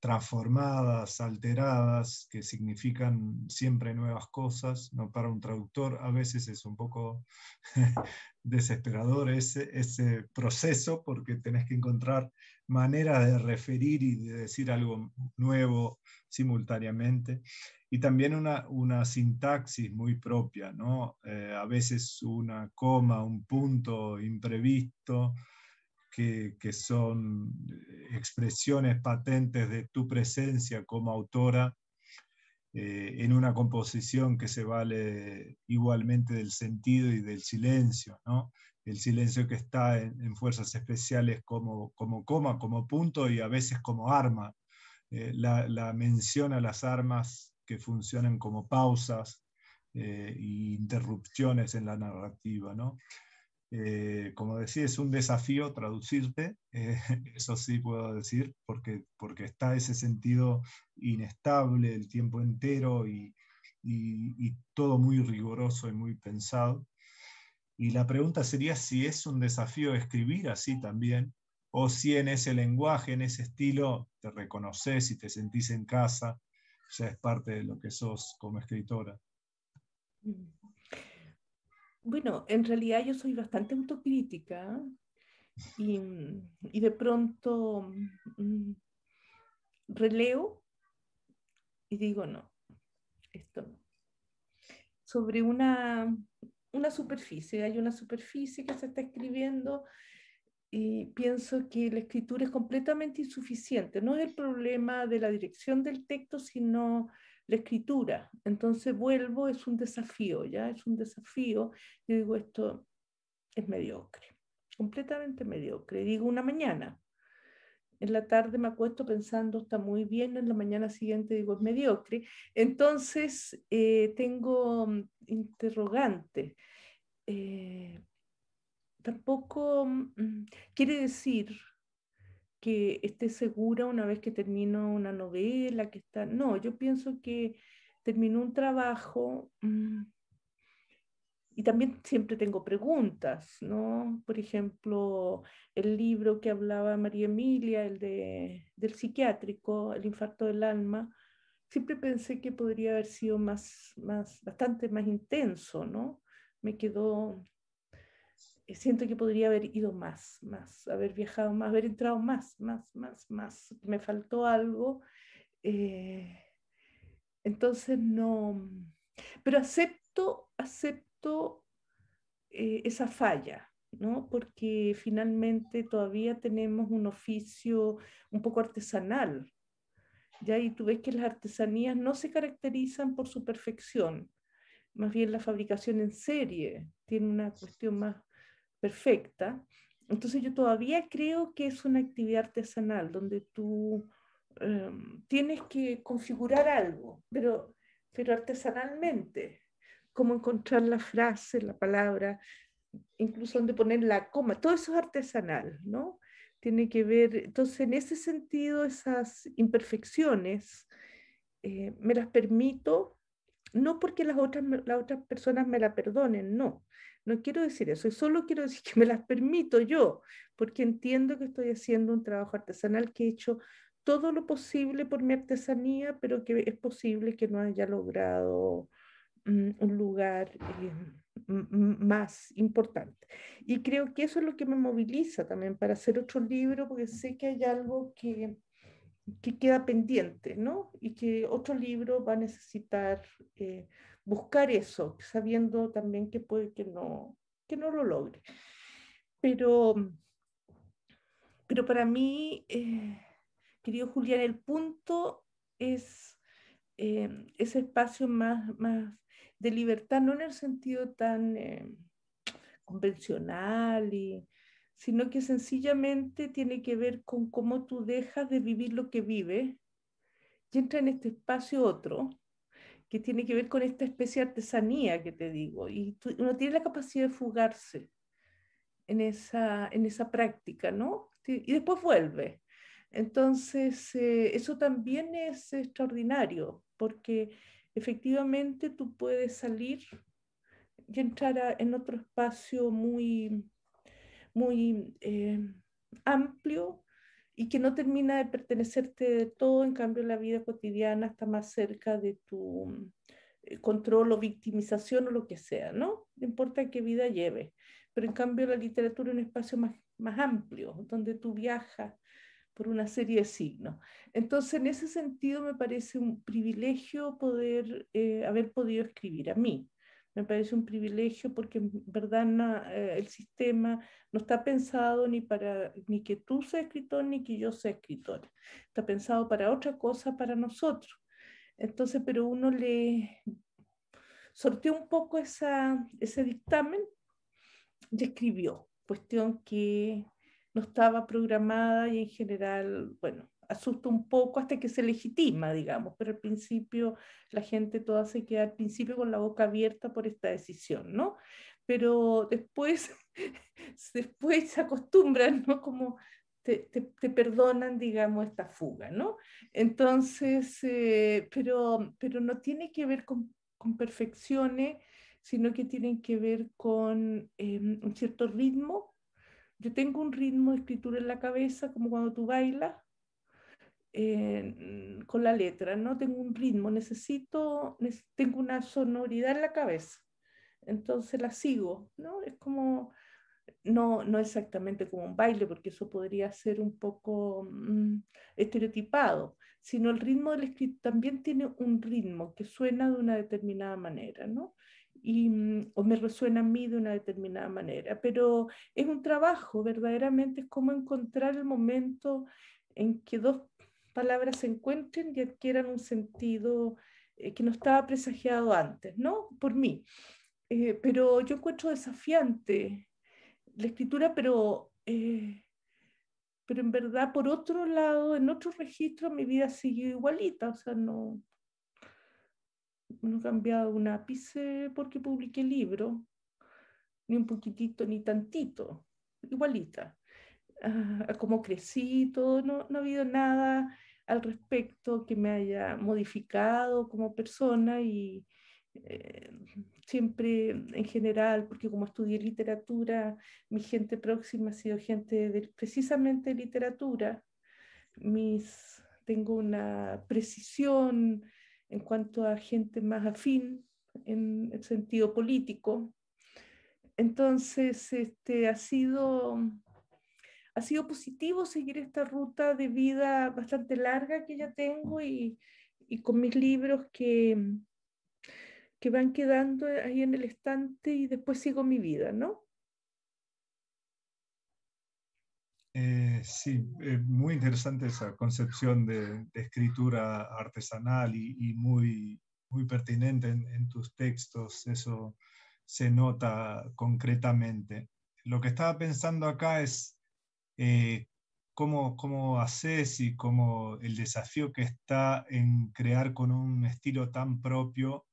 transformadas, alteradas, que significan siempre nuevas cosas. ¿no? Para un traductor a veces es un poco desesperador ese, proceso porque tenés que encontrar maneras de referir y de decir algo nuevo simultáneamente. Y también una, sintaxis muy propia, ¿no? Eh, a veces una coma, un punto imprevisto que, son expresiones patentes de tu presencia como autora eh, en una composición que se vale igualmente del sentido y del silencio, ¿no? El silencio que está en, fuerzas especiales como, como, coma, como punto y a veces como arma. Eh, la, mención a las armas que funcionan como pausas e interrupciones en la narrativa, ¿no? Eh, como decía, es un desafío traducirte, eh, eso sí puedo decir, porque, porque está ese sentido inestable el tiempo entero y, todo muy riguroso y muy pensado. Y la pregunta sería si es un desafío escribir así también, o si en ese lenguaje, en ese estilo, te reconoces y te sentís en casa, ya es parte de lo que sos como escritora. Mm bueno, en realidad yo soy bastante autocrítica y, mm, de pronto mm, releo y digo, no, esto no. Sobre una, una superficie, hay una superficie que se está escribiendo y pienso que la escritura es completamente insuficiente. No es el problema de la dirección del texto, sino la escritura. Entonces vuelvo, es un desafío, ya es un desafío. Yo digo, esto es mediocre, completamente mediocre. Digo, una mañana. En la tarde me acuesto pensando, está muy bien, en la mañana siguiente digo, es mediocre. Entonces eh, tengo mm, interrogante. Eh, tampoco mm, quiere decir que esté segura una vez que termino una novela, que está... No, yo pienso que termino un trabajo mm, y también siempre tengo preguntas, ¿no? Por ejemplo, el libro que hablaba María Emilia, el de, del psiquiátrico, El infarto del alma, siempre pensé que podría haber sido más, más, bastante más intenso, ¿no? Me quedó eh, siento que podría haber ido más, más, haber viajado más, haber entrado más, más, más, más. Me faltó algo. Eh, entonces no, mm, pero acepto, acepto eh, esa falla, ¿no? Porque finalmente todavía tenemos un oficio un poco artesanal, ¿ya? Y tú ves que las artesanías no se caracterizan por su perfección, más bien la fabricación en serie tiene una cuestión más perfecta. Entonces yo todavía creo que es una actividad artesanal donde tú em, tienes que configurar algo, pero, artesanalmente, cómo encontrar la frase, la palabra, incluso dónde poner la coma, todo eso es artesanal, ¿no? Tiene que ver, entonces en ese sentido esas imperfecciones eh, me las permito no porque las otras, las otras personas me la perdonen, no. No quiero decir eso, solo quiero decir que me las permito yo, porque entiendo que estoy haciendo un trabajo artesanal que he hecho todo lo posible por mi artesanía, pero que es posible que no haya logrado mm, un lugar eh, más importante. Y creo que eso es lo que me moviliza también para hacer otro libro, porque sé que hay algo que, que queda pendiente, ¿no? Y que otro libro va a necesitar eh, buscar eso, sabiendo también que puede que no, que no lo logre. Pero, pero para mí, eh, querido Julián, el punto es eh, ese espacio más, más de libertad, no en el sentido tan convencional y sino que sencillamente tiene que ver con cómo tú dejas de vivir lo que vive y entra en este espacio otro que tiene que ver con esta especie de artesanía que te digo, y uno tiene la capacidad de fugarse en esa, en esa práctica, ¿no? Y después vuelve. Entonces, eh, eso también es extraordinario, porque efectivamente tú puedes salir y entrar en otro espacio muy, muy eh, amplio y que no termina de pertenecerte de todo, en cambio la vida cotidiana está más cerca de tu mm, eh, control o victimización o lo que sea, ¿no? No importa qué vida lleves, pero en cambio la literatura es un espacio más, más amplio, donde tú viajas por una serie de signos. Entonces, en ese sentido me parece un privilegio poder eh, haber podido escribir a mí me parece un privilegio porque en verdad eh, el sistema no está pensado ni para ni que tú seas escritor ni que yo sea escritor. Está pensado para otra cosa para nosotros. Entonces, pero uno le sorteó un poco esa, ese dictamen y escribió, cuestión que no estaba programada y en general, bueno, asusta un poco hasta que se legitima, digamos, pero al principio la gente toda se queda al principio con la boca abierta por esta decisión, ¿no? Pero después, después se acostumbran, ¿no? Como te, te, te perdonan, digamos, esta fuga, ¿no? Entonces, eh, pero, pero no tiene que ver con, con perfecciones, sino que tienen que ver con em, un cierto ritmo. Yo tengo un ritmo de escritura en la cabeza, como cuando tú bailas, con la letra, no tengo un ritmo, necesito, tengo una sonoridad en la cabeza, entonces la sigo, ¿no? Es como, no, no exactamente como un baile, porque eso podría ser un poco mm, estereotipado, sino el ritmo del escrito también tiene un ritmo que suena de una determinada manera, ¿no? Y, mm, o me resuena a mí de una determinada manera, pero es un trabajo, verdaderamente es como encontrar el momento en que dos palabras se encuentren y adquieran un sentido eh, que no estaba presagiado antes, ¿no? Por mí. Eh, pero yo encuentro desafiante la escritura, pero, eh, pero en verdad, por otro lado, en otros registros mi vida ha siguió igualita, o sea, no, no he cambiado un ápice porque publiqué el libro, ni un poquitito, ni tantito, igualita. Ah, como crecí, todo, no, no ha habido nada al respecto que me haya modificado como persona y eh, siempre en general, porque como estudié literatura, mi gente próxima ha sido gente de, precisamente de literatura, mis, tengo una precisión en cuanto a gente más afín en el sentido político. Entonces, este, ha sido ha sido positivo seguir esta ruta de vida bastante larga que ya tengo y, con mis libros que, que van quedando ahí en el estante y después sigo mi vida, ¿no? Eh, sí, eh, muy interesante esa concepción de, escritura artesanal y, muy, muy pertinente en, tus textos, eso se nota concretamente. Lo que estaba pensando acá es eh, cómo, cómo haces y cómo el desafío que está en crear con un estilo tan propio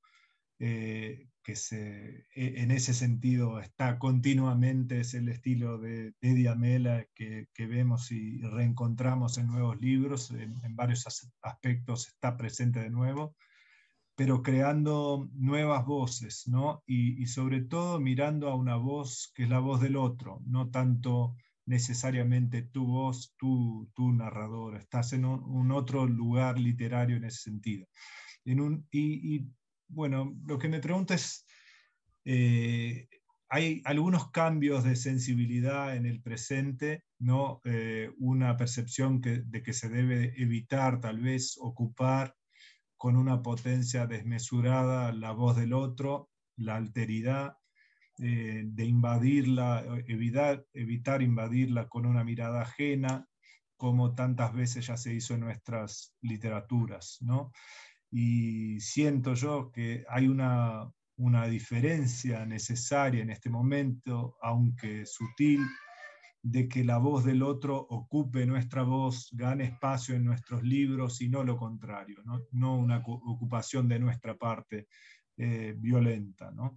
eh, que se, e, en ese sentido está continuamente, es el estilo de, de Diamela que, vemos y reencontramos en nuevos libros, en, varios aspectos está presente de nuevo, pero creando nuevas voces, ¿no? y, sobre todo mirando a una voz que es la voz del otro, no tanto necesariamente tu voz, tu, narrador, estás en un, otro lugar literario en ese sentido. y, bueno, lo que me pregunto es, eh, hay algunos cambios de sensibilidad en el presente, ¿no? Eh, una percepción de que se debe evitar tal vez ocupar con una potencia desmesurada la voz del otro, la alteridad, eh, de invadirla, eh, evitar, evitar invadirla con una mirada ajena, como tantas veces ya se hizo en nuestras literaturas. ¿no? Y siento yo que hay una, diferencia necesaria en este momento, aunque sutil, de que la voz del otro ocupe nuestra voz, gane espacio en nuestros libros y no lo contrario, no una ocupación de nuestra parte eh, violenta. ¿no?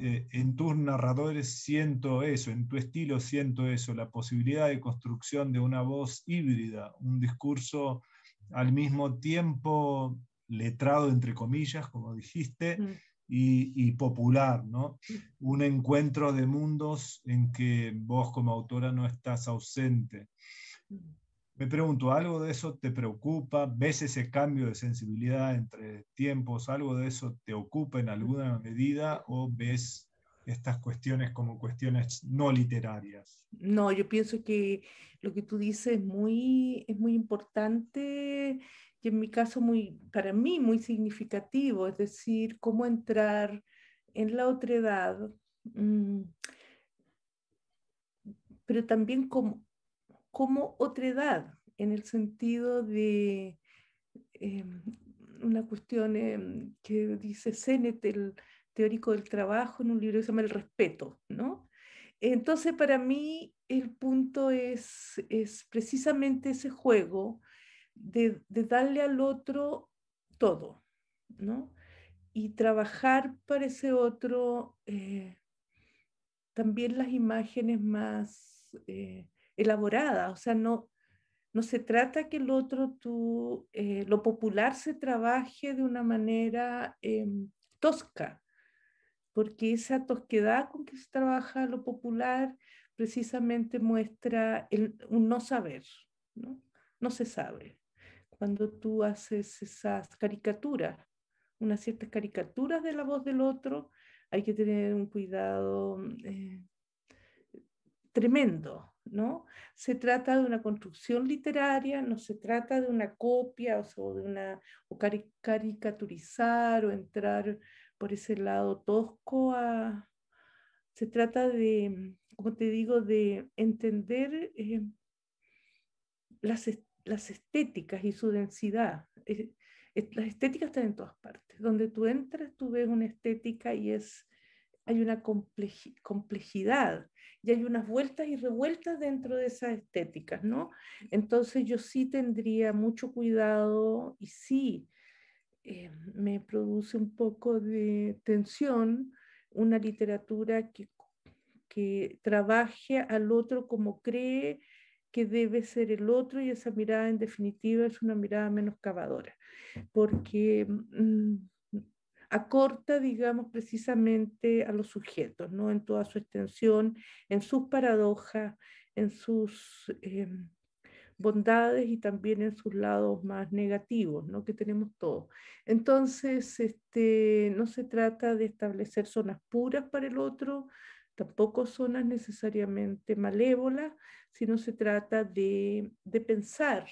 Eh, en tus narradores siento eso, en tu estilo siento eso, la posibilidad de construcción de una voz híbrida, un discurso al mismo tiempo letrado, entre comillas, como dijiste. Mm. Y, popular, ¿no? Mm. Un encuentro de mundos en que vos como autora no estás ausente. Mm. Me pregunto, ¿algo de eso te preocupa? ¿Ves ese cambio de sensibilidad entre tiempos? ¿Algo de eso te ocupa en alguna medida o ves estas cuestiones como cuestiones no literarias? No, yo pienso que lo que tú dices es muy, es muy importante y en mi caso muy, para mí muy significativo, es decir, cómo entrar en la otra edad, mm, pero también cómo, como otra en el sentido de em, una cuestión em, que dice Sennett, el teórico del trabajo, en un libro que se llama El respeto, ¿no? Entonces, para mí, el punto es, es precisamente ese juego de, darle al otro todo, ¿no? Y trabajar para ese otro eh, también las imágenes más eh, elaborada, o sea, no, no se trata que el otro, tú, eh, lo popular se trabaje de una manera em, tosca, porque esa tosquedad con que se trabaja lo popular precisamente muestra el, un no saber, ¿no? No se sabe. Cuando tú haces esas caricaturas, unas ciertas caricaturas de la voz del otro, hay que tener un cuidado eh, tremendo, ¿no? Se trata de una construcción literaria, no se trata de una copia o, de una, caricaturizar o entrar por ese lado tosco Se trata de, como te digo, de entender eh, las, las, estéticas y su densidad. las estéticas están en todas partes. Donde tú entras, tú ves una estética y es hay una complejidad y hay unas vueltas y revueltas dentro de esas estéticas, ¿no? Entonces yo sí tendría mucho cuidado y sí eh, me produce un poco de tensión una literatura que, que trabaje al otro como cree que debe ser el otro y esa mirada en definitiva es una mirada menos cavadora, porque... Mm, acorta, digamos, precisamente a los sujetos, ¿no? En toda su extensión, en sus paradojas, en sus em, bondades y también en sus lados más negativos, ¿no? Que tenemos todos. Entonces, este, no se trata de establecer zonas puras para el otro, tampoco zonas necesariamente malévolas, sino se trata de, pensar,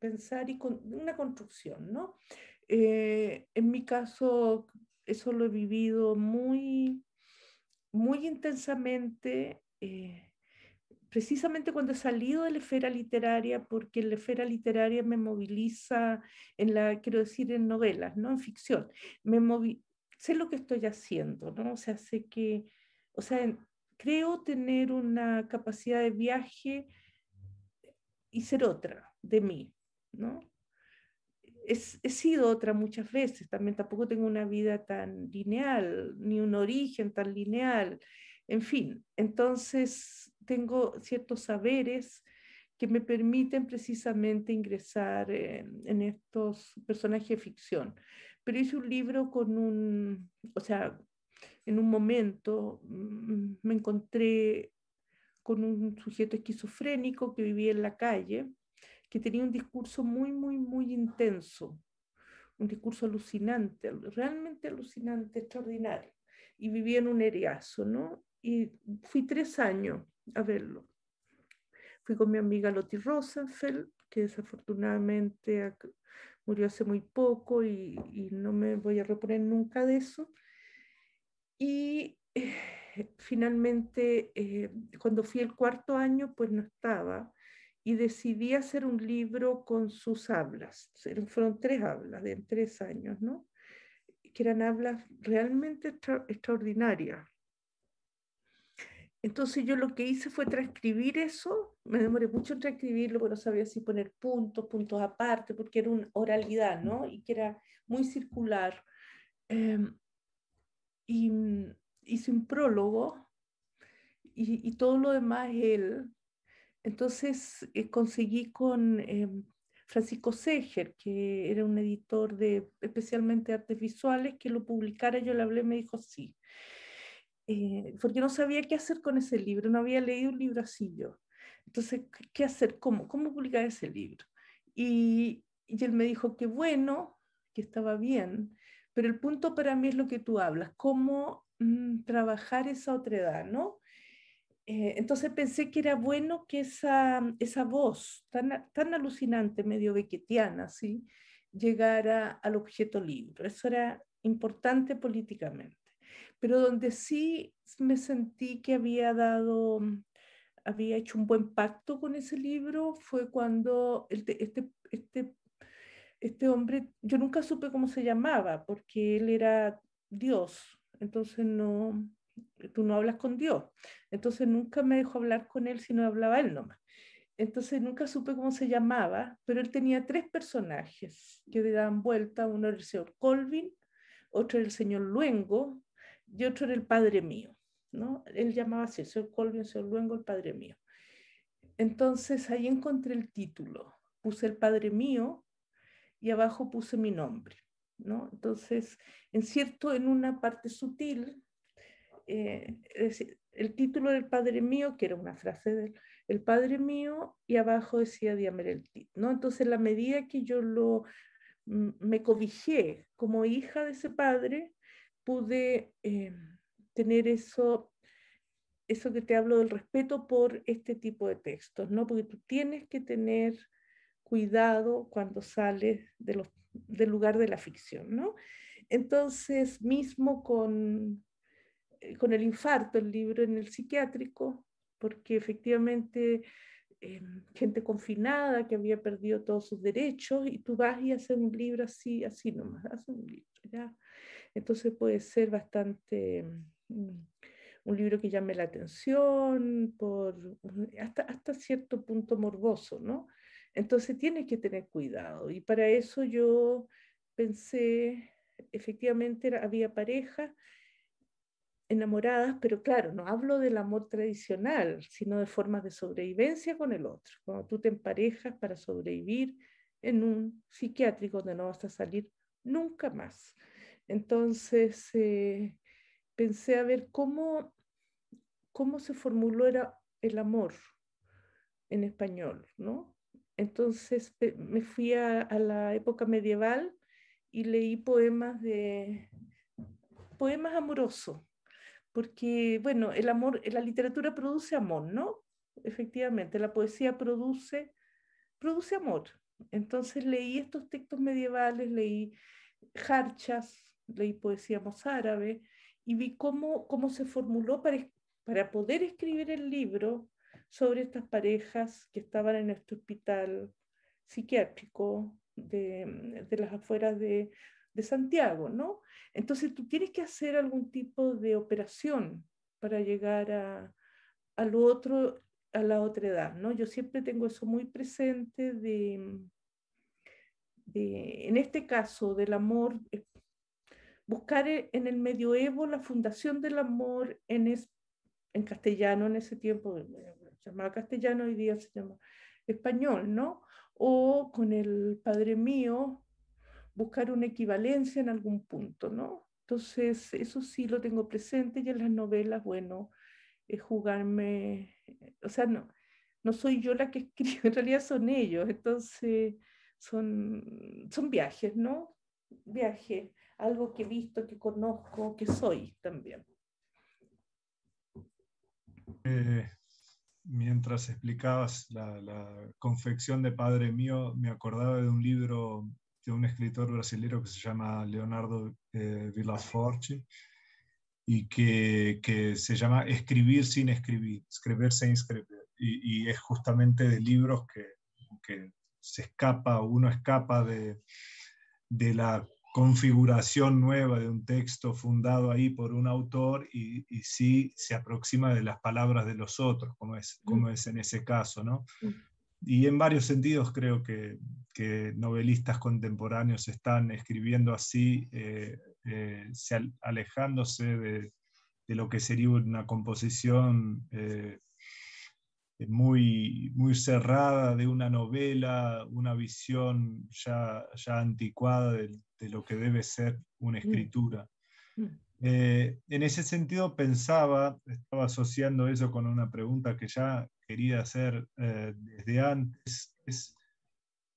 pensar y con una construcción, ¿no? Eh, en mi caso, eso lo he vivido muy, muy intensamente, eh, precisamente cuando he salido de la esfera literaria, porque la esfera literaria me moviliza en la, quiero decir, en novelas, ¿no? En ficción. Me sé lo que estoy haciendo, ¿no? O sea, sé que, o sea, creo tener una capacidad de viaje y ser otra de mí, ¿no? he sido otra muchas veces, también tampoco tengo una vida tan lineal, ni un origen tan lineal, en fin, entonces tengo ciertos saberes que me permiten precisamente ingresar en estos personajes de ficción. Pero hice un libro con un, o sea, en un momento mm, me encontré con un sujeto esquizofrénico que vivía en la calle que tenía un discurso muy, muy, muy intenso, un discurso alucinante, realmente alucinante, extraordinario. Y vivía en un eriazo, ¿no? Y fui tres años a verlo. Fui con mi amiga Loti Rosenfeld, que desafortunadamente murió hace muy poco y, no me voy a reponer nunca de eso. Y eh, finalmente, eh, cuando fui el cuarto año, pues no estaba y decidí hacer un libro con sus hablas. Fueron tres hablas de tres años, ¿no? Que eran hablas realmente extraordinarias. Entonces yo lo que hice fue transcribir eso, me demoré mucho en transcribirlo, pero no sabía si poner puntos, puntos aparte, porque era una oralidad, ¿no? Y que era muy circular. Em, y mm, hice un prólogo y, y, todo lo demás él, entonces eh, conseguí con em, Francisco Seger, que era un editor de especialmente artes visuales, que lo publicara, yo le hablé, me dijo sí, eh, porque no sabía qué hacer con ese libro, no había leído un libro así yo. Entonces, ¿qué hacer? ¿Cómo? ¿Cómo publicar ese libro? Y, él me dijo que bueno, que estaba bien, pero el punto para mí es lo que tú hablas, cómo mm, trabajar esa edad, ¿no? Eh, entonces pensé que era bueno que esa, esa voz tan, tan alucinante, medio bequetiana, ¿sí? llegara al objeto libro. Eso era importante políticamente. Pero donde sí me sentí que había dado, mm, había hecho un buen pacto con ese libro fue cuando este, este, este hombre, yo nunca supe cómo se llamaba, porque él era Dios, entonces no, tú no hablas con Dios. Entonces nunca me dejó hablar con él, si no hablaba él nomás. Entonces nunca supe cómo se llamaba, pero él tenía tres personajes que le daban vuelta. Uno era el señor Colvin, otro era el señor Luengo y otro era el padre mío. ¿no? Él llamaba así, el señor Colvin, el señor Luengo, el padre mío. Entonces ahí encontré el título. Puse el padre mío y abajo puse mi nombre. ¿no? Entonces, en cierto, en una parte sutil, eh, es el título del Padre Mío, que era una frase del Padre Mío, y abajo decía Diamerelti, ¿no? Entonces, la medida que yo lo, mm, me cobijé como hija de ese padre, pude eh, tener eso, eso que te hablo del respeto por este tipo de textos, ¿no? Porque tú tienes que tener cuidado cuando sales de los, del lugar de la ficción, ¿no? Entonces, mismo con, eh, con el infarto el libro en el psiquiátrico, porque efectivamente em, gente confinada que había perdido todos sus derechos y tú vas y haces un libro así, así nomás, haces un libro, ¿ya? Entonces puede ser bastante mm, un libro que llame la atención, por, hasta, cierto punto morboso, ¿no? Entonces tienes que tener cuidado y para eso yo pensé, efectivamente había pareja enamoradas, pero claro, no hablo del amor tradicional, sino de formas de sobrevivencia con el otro. Cuando tú te emparejas para sobrevivir en un psiquiátrico donde no vas a salir nunca más. Entonces eh, pensé a ver cómo, cómo se formuló era el amor en español, ¿no? Entonces me fui a la época medieval y leí poemas de poemas amorosos porque, bueno, el amor, la literatura produce amor, ¿no? Efectivamente, la poesía produce, produce amor. Entonces leí estos textos medievales, leí jarchas, leí poesía mozárabe y vi cómo, cómo se formuló para, para poder escribir el libro sobre estas parejas que estaban en este hospital psiquiátrico de, de las afueras de de Santiago, ¿no? Entonces tú tienes que hacer algún tipo de operación para llegar a, al otro, a la otra edad, ¿no? Yo siempre tengo eso muy presente de, en este caso, del amor, eh, buscar e, en el medioevo la fundación del amor en, en castellano en ese tiempo, eh, se llamaba castellano, hoy día se llama español, ¿no? O con el Padre Mío, buscar una equivalencia en algún punto, ¿no? Entonces, eso sí lo tengo presente y en las novelas, bueno, es eh, jugarme, eh, o sea, no, no soy yo la que escribe, en realidad son ellos, entonces son, son viajes, ¿no? Viaje, algo que he visto, que conozco, que soy también. Eh, mientras explicabas la, la confección de Padre Mío, me acordaba de un libro de un escritor brasileño que se llama Leonardo eh, Villaforte y que, se llama Escribir sin escribir, escribir sin escribir. Y, es justamente de libros que, se escapa, uno escapa de, la configuración nueva de un texto fundado ahí por un autor y, y sí se aproxima de las palabras de los otros, como es, como mm. es en ese caso, ¿no? Mm y en varios sentidos creo que, novelistas contemporáneos están escribiendo así, eh, eh, alejándose de, lo que sería una composición eh, muy, muy cerrada de una novela, una visión ya, anticuada de, lo que debe ser una mm. escritura. Mm. en ese sentido pensaba, estaba asociando eso con una pregunta que ya quería hacer eh, desde antes es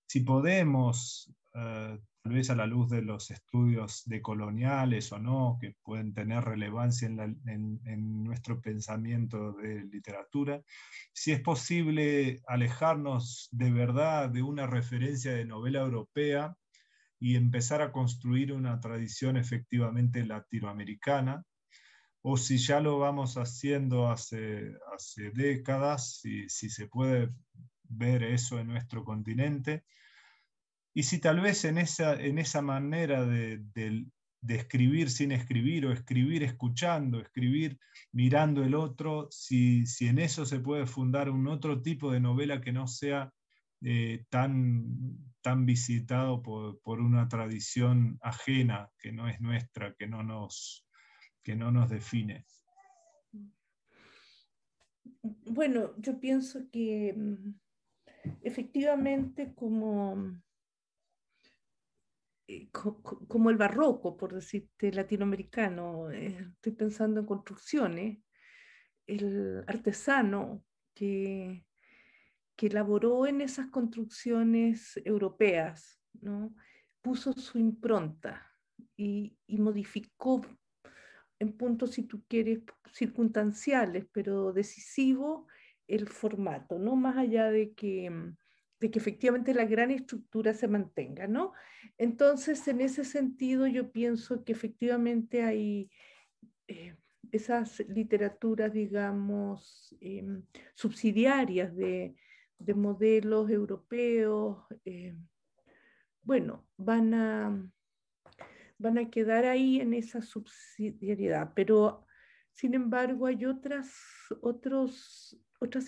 si podemos, eh, tal vez a la luz de los estudios decoloniales o no, que pueden tener relevancia en nuestro pensamiento de literatura, si es posible alejarnos de verdad de una referencia de novela europea y empezar a construir una tradición efectivamente latinoamericana o si ya lo vamos haciendo hace, décadas, si, se puede ver eso en nuestro continente, y si tal vez en esa, en esa manera de, escribir sin escribir, o escribir escuchando, escribir mirando el otro, si, en eso se puede fundar un otro tipo de novela que no sea eh, tan, tan visitado por, una tradición ajena que no es nuestra, que no nos, que no nos define? Bueno, yo pienso que mm, efectivamente como, eh, como el barroco, por decirte, latinoamericano, eh, estoy pensando en construcciones, el artesano que, que elaboró en esas construcciones europeas, ¿no? puso su impronta y, y modificó en puntos, si tú quieres, circunstanciales, pero decisivo el formato, ¿no? Más allá de que, mm, que efectivamente la gran estructura se mantenga, ¿no? Entonces, en ese sentido, yo pienso que efectivamente hay eh, esas literaturas, digamos, em, subsidiarias de, modelos europeos, em, bueno, van a van a quedar ahí en esa subsidiariedad. Pero, sin embargo, hay otras, otras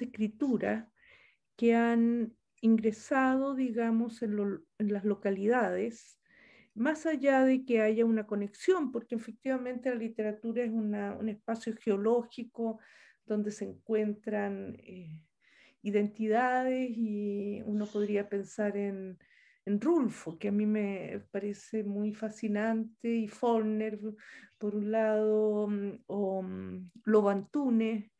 escrituras que han ingresado, digamos, en, las localidades, más allá de que haya una conexión, porque efectivamente la literatura es un espacio geológico donde se encuentran eh, identidades y uno podría pensar en en Rulfo, que a mí me parece muy fascinante, y Follner, por un lado, mm, o mm, Lobantunes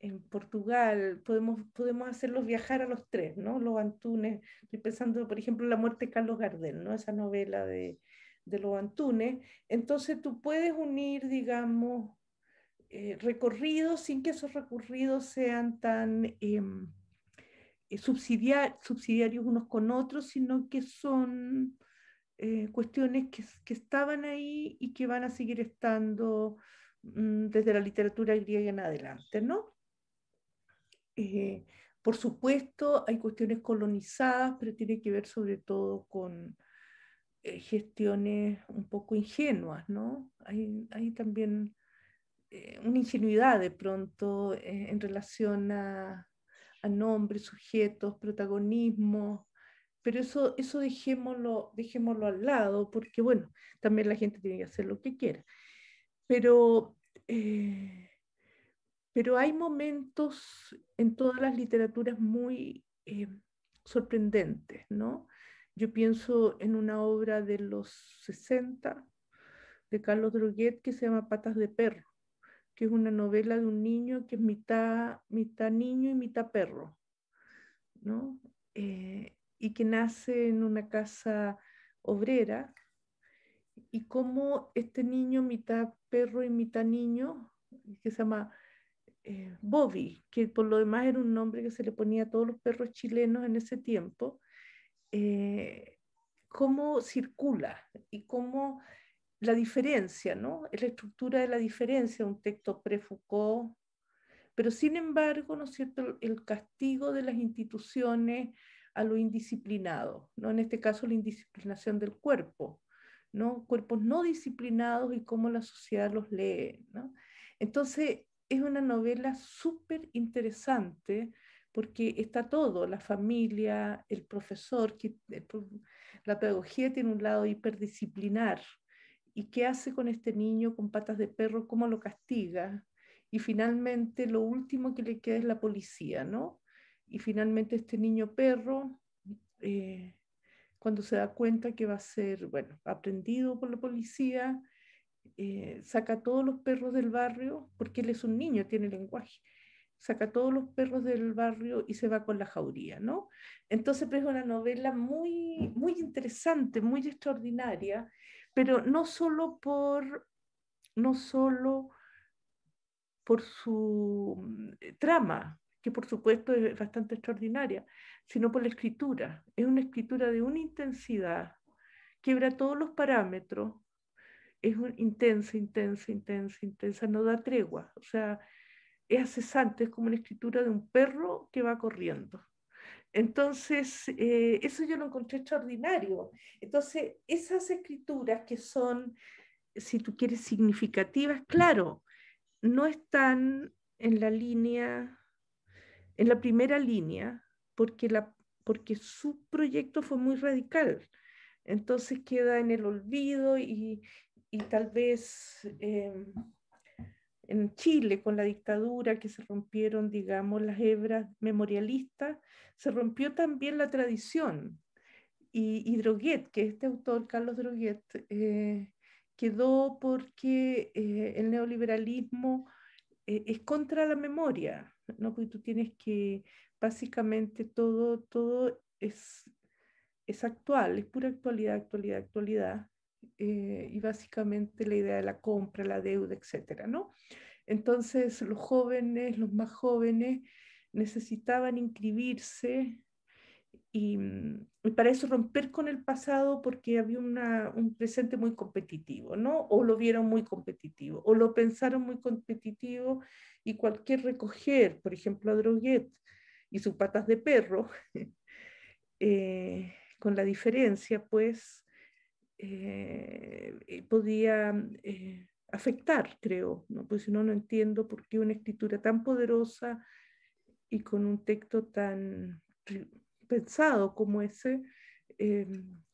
en Portugal, podemos, podemos hacerlos viajar a los tres, ¿no? Lobantunes, estoy pensando, por ejemplo, La muerte de Carlos Gardel, ¿no? Esa novela de, de Entonces tú puedes unir, digamos, eh, recorridos sin que esos recorridos sean tan... Em, eh, subsidiarios unos con otros, sino que son eh, cuestiones que, estaban ahí y que van a seguir estando mm, desde la literatura griega en adelante, ¿no? Eh, por supuesto, hay cuestiones colonizadas, pero tiene que ver sobre todo con gestiones un poco ingenuas, ¿no? hay también una ingenuidad de pronto en relación a a nombres, sujetos, protagonismo, pero eso, eso dejémoslo, dejémoslo al lado, porque bueno, también la gente tiene que hacer lo que quiera. Pero, eh, pero hay momentos en todas las literaturas muy eh, sorprendentes, ¿no? Yo pienso en una obra de los 60 de Carlos Droguet que se llama Patas de Perro, que es una novela de un niño que es mitad, mitad niño y mitad perro, eh, y que nace en una casa obrera, y cómo este niño, mitad perro y mitad niño, que se llama eh, Bobby, que por lo demás era un nombre que se le ponía a todos los perros chilenos en ese tiempo, eh, cómo circula y cómo la diferencia, ¿no? Es la estructura de la diferencia, un texto pre-Foucault. Pero sin embargo, ¿no es cierto?, el castigo de las instituciones a lo indisciplinado, ¿no? En este caso, la indisciplinación del cuerpo, ¿no? Cuerpos no disciplinados y cómo la sociedad los lee, ¿no? Entonces, es una novela súper interesante porque está todo, la familia, el profesor, eh, la pedagogía tiene un lado hiperdisciplinar, ¿Y qué hace con este niño con patas de perro? ¿Cómo lo castiga? Y finalmente lo último que le queda es la policía, ¿no? Y finalmente este niño perro, eh, cuando se da cuenta que va a ser, bueno, aprendido por la policía, eh, saca todos los perros del barrio, porque él es un niño, tiene lenguaje, saca todos los perros del barrio y se va con la jauría, ¿no? Entonces, pues, es una novela muy, muy interesante, muy extraordinaria, pero no solo por, no solo por su mm, eh, trama, que por supuesto es bastante extraordinaria, sino por la escritura. Es una escritura de una intensidad, quebra todos los parámetros, es intensa, intensa, intensa, intensa, no da tregua, o sea, es acesante, es como una escritura de un perro que va corriendo. Entonces, eh, eso yo lo encontré extraordinario. Entonces, esas escrituras que son, si tú quieres, significativas, claro, no están en la línea, en la primera línea, porque, su proyecto fue muy radical. Entonces queda en el olvido y, tal vez... Em, en Chile con la dictadura, que se rompieron, digamos, las hebras memorialistas, se rompió también la tradición. Y, Droguet, que este autor, Carlos Droguet, eh, quedó porque eh, el neoliberalismo eh, es contra la memoria, ¿no? Porque tú tienes que, básicamente, todo, todo es, es actual, es pura actualidad, actualidad, actualidad. Eh, y básicamente la idea de la compra, la deuda, etcétera, ¿no? Entonces, los jóvenes, los más jóvenes, necesitaban inscribirse y, mm, para eso romper con el pasado porque había un presente muy competitivo, ¿no? O lo vieron muy competitivo, o lo pensaron muy competitivo y cualquier recoger, por ejemplo, a Droguet y sus patas de perro, eh, con la diferencia, pues, eh, eh, podía mm, eh, afectar, creo, ¿no? pues si no, no entiendo por qué una escritura tan poderosa y con un texto tan pensado como ese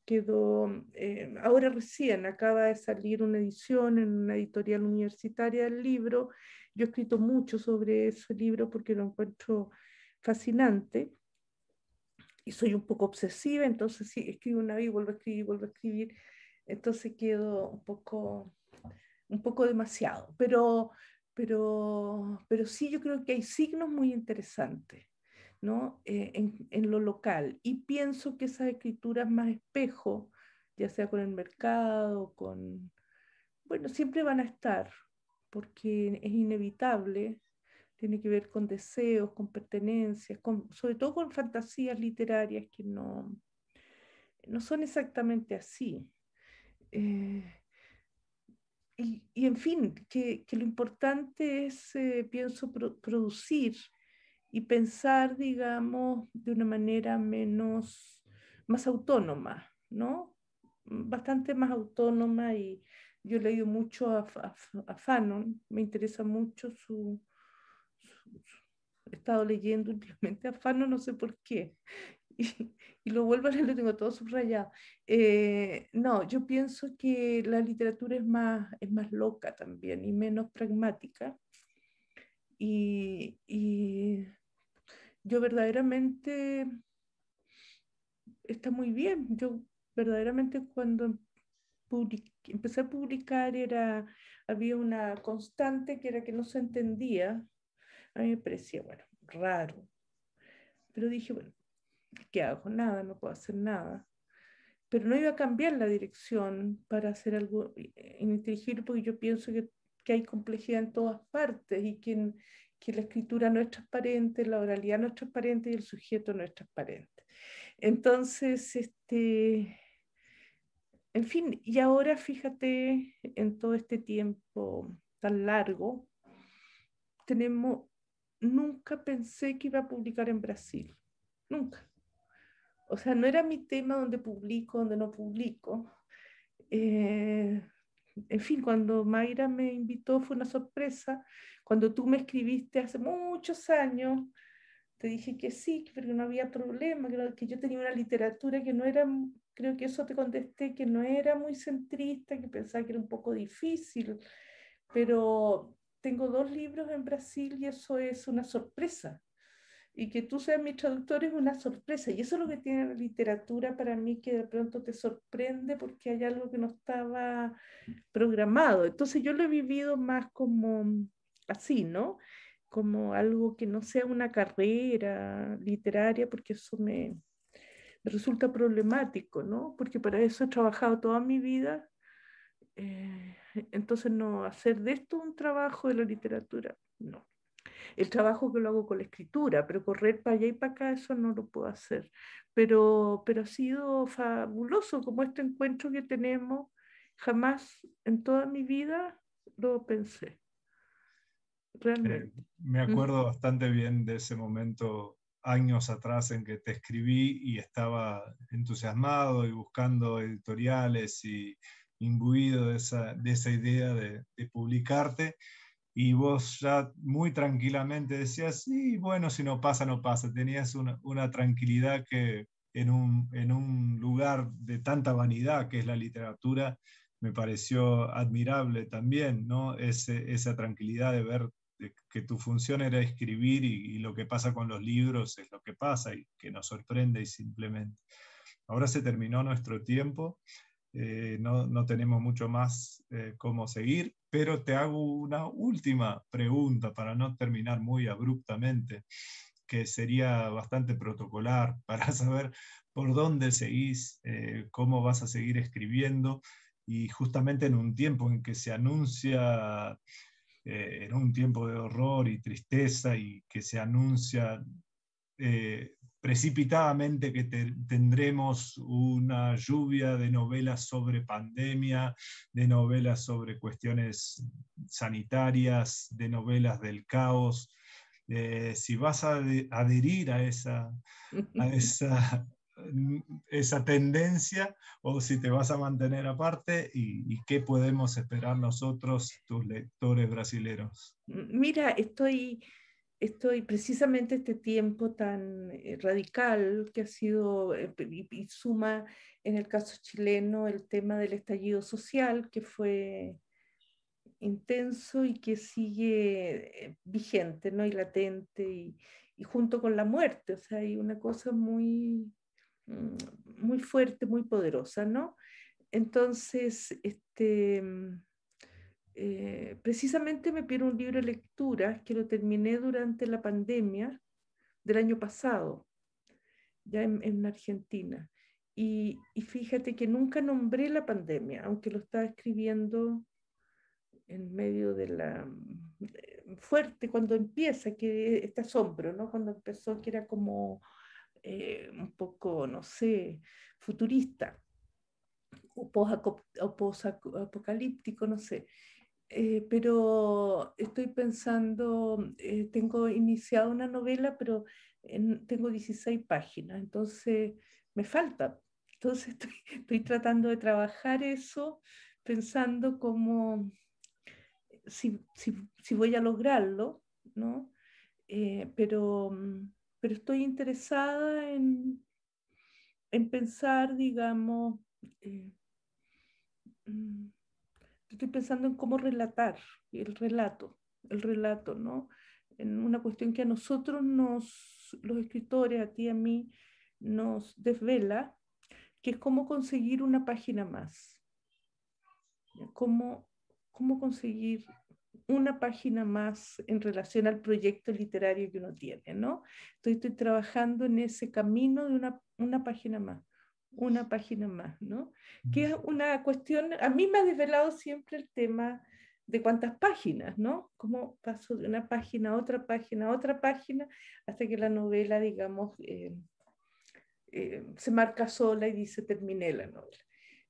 quedó, mm, ahora recién acaba de salir una edición en una editorial universitaria del libro, yo he escrito mucho sobre ese libro porque lo encuentro fascinante y soy un poco obsesiva, entonces sí, escribo una vez y vuelvo a escribir, vuelvo a escribir, entonces quedo un poco, un poco demasiado, pero, pero, pero sí yo creo que hay signos muy interesantes. ¿no? Eh, en, lo local y pienso que esas escrituras más espejo, ya sea con el mercado, con, bueno, siempre van a estar, porque es inevitable tiene que ver con deseos, con pertenencias, sobre todo con fantasías literarias que no, no son exactamente así. Eh, y, en fin, que, lo importante es, eh, pienso, producir y pensar, digamos, de una manera menos, más autónoma, ¿no? Bastante más autónoma y yo he leído mucho a Fanon, me interesa mucho su, he estado leyendo últimamente afano, no sé por qué. Y, lo vuelvo a leer, lo tengo todo subrayado. Eh, no, yo pienso que la literatura es más, es más loca también y menos pragmática. Y, yo verdaderamente está muy bien. Yo verdaderamente cuando empecé a publicar era, había una constante que era que no se entendía a mí me parecía, bueno, raro. Pero dije, bueno, ¿qué hago? Nada, no puedo hacer nada. Pero no iba a cambiar la dirección para hacer algo ininteligible eh, eh, porque yo pienso que, que hay complejidad en todas partes y que, que la escritura no es transparente, la oralidad no es transparente y el sujeto no es transparente. Entonces, este, en fin, y ahora fíjate en todo este tiempo tan largo, tenemos nunca pensé que iba a publicar en Brasil, nunca. O sea, no era mi tema donde publico, donde no publico. Eh, en fin, cuando Mayra me invitó fue una sorpresa. Cuando tú me escribiste hace muchos años, te dije que sí, que no había problema, que yo tenía una literatura que no era, creo que eso te contesté, que no era muy centrista, que pensaba que era un poco difícil, pero tengo dos libros en Brasil y eso es una sorpresa. Y que tú seas mi traductor es una sorpresa. Y eso es lo que tiene la literatura para mí, que de pronto te sorprende porque hay algo que no estaba programado. Entonces yo lo he vivido más como así, ¿no? Como algo que no sea una carrera literaria, porque eso me, resulta problemático, ¿no? Porque para eso he trabajado toda mi vida eh, entonces, no, hacer de esto un trabajo de la literatura, no. El trabajo que lo hago con la escritura, pero correr para allá y para acá, eso no lo puedo hacer. Pero, pero ha sido fabuloso como este encuentro que tenemos. Jamás en toda mi vida lo pensé. Eh, realmente. me acuerdo bastante bien de ese momento años atrás en que te escribí y estaba entusiasmado y buscando editoriales y imbuido de esa, idea de, publicarte y vos ya muy tranquilamente decías, sí, bueno, si no pasa, no pasa. Tenías una, tranquilidad que en un, en un lugar de tanta vanidad que es la literatura, me pareció admirable también, ¿no? esa tranquilidad de ver que tu función era escribir y, y, lo que pasa con los libros es lo que pasa y que nos sorprende y simplemente. Ahora se terminó nuestro tiempo. Eh, no, no, tenemos mucho más eh, cómo seguir, pero te hago una última pregunta para no terminar muy abruptamente, que sería bastante protocolar para saber por dónde seguís, eh, cómo vas a seguir escribiendo y justamente en un tiempo en que se anuncia... en un tiempo de horror y tristeza y que se anuncia precipitadamente que tendremos una lluvia de novelas sobre pandemia, de novelas sobre cuestiones sanitarias, de novelas del caos. si vas a adherir a esa, esa, tendencia o si te vas a mantener aparte y, qué podemos esperar nosotros, tus lectores brasileños. Mira, estoy estoy precisamente este tiempo tan eh, radical que ha sido eh, y, suma en el caso chileno el tema del estallido social que fue intenso y que sigue eh, vigente ¿no? y latente y, y junto con la muerte, o sea, hay una cosa muy, mm, muy fuerte, muy poderosa, ¿no? Entonces, este, mm, eh, precisamente me pidieron un libro de lectura que lo terminé durante la pandemia del año pasado, ya en, Argentina. Y, fíjate que nunca nombré la pandemia, aunque lo estaba escribiendo en medio de la mm, fuerte cuando empieza, que e, este asombro, ¿no? Cuando empezó que era como eh, un poco, no sé, futurista o post-apocalíptico, no sé. Eh, pero estoy pensando, mm, eh, tengo iniciado una novela, pero tengo 16 páginas, entonces me falta. Entonces estoy, tratando de trabajar eso, pensando como si, voy a lograrlo, ¿no? Eh, pero, mm, pero estoy interesada en, en pensar, digamos, mm, estoy pensando en cómo relatar el relato, el relato, ¿no? En una cuestión que a nosotros, nos, los escritores, a ti, a mí, nos desvela, que es cómo conseguir una página más. Cómo, cómo conseguir una página más en relación al proyecto literario que uno tiene, ¿no? Estoy, estoy trabajando en ese camino de una, una página más una página más, ¿no? Que es una cuestión, a mí me ha desvelado siempre el tema de cuántas páginas, ¿no? Cómo paso de una página a otra página a otra página hasta que la novela, digamos, eh, eh, se marca sola y dice terminé la novela.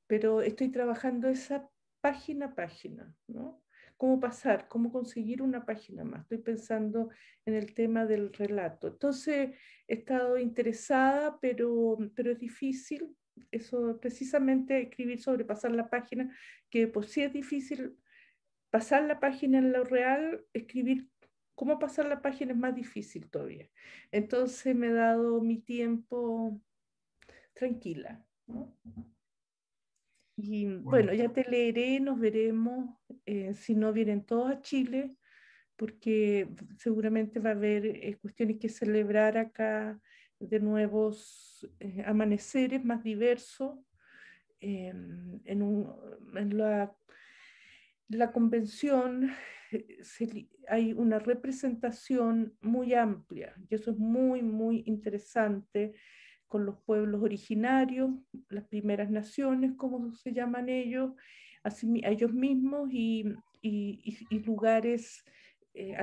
Pero estoy trabajando esa página a página, ¿no? cómo pasar, cómo conseguir una página más. Estoy pensando en el tema del relato. Entonces, he estado interesada, pero, pero es difícil. Eso, precisamente escribir sobre pasar la página, que por pues, sí es difícil pasar la página en lo real, escribir cómo pasar la página es más difícil todavía. Entonces me he dado mi tiempo tranquila. ¿no? Y bueno, ya te leeré, nos veremos, eh, si no vienen todos a Chile, porque seguramente va a haber eh, cuestiones que celebrar acá de nuevos eh, amaneceres más diversos. Em, en, la, convención hay una representación muy amplia y eso es muy, muy interesante con los pueblos originarios, las primeras naciones, como se llaman ellos, a ellos mismos y, lugares eh,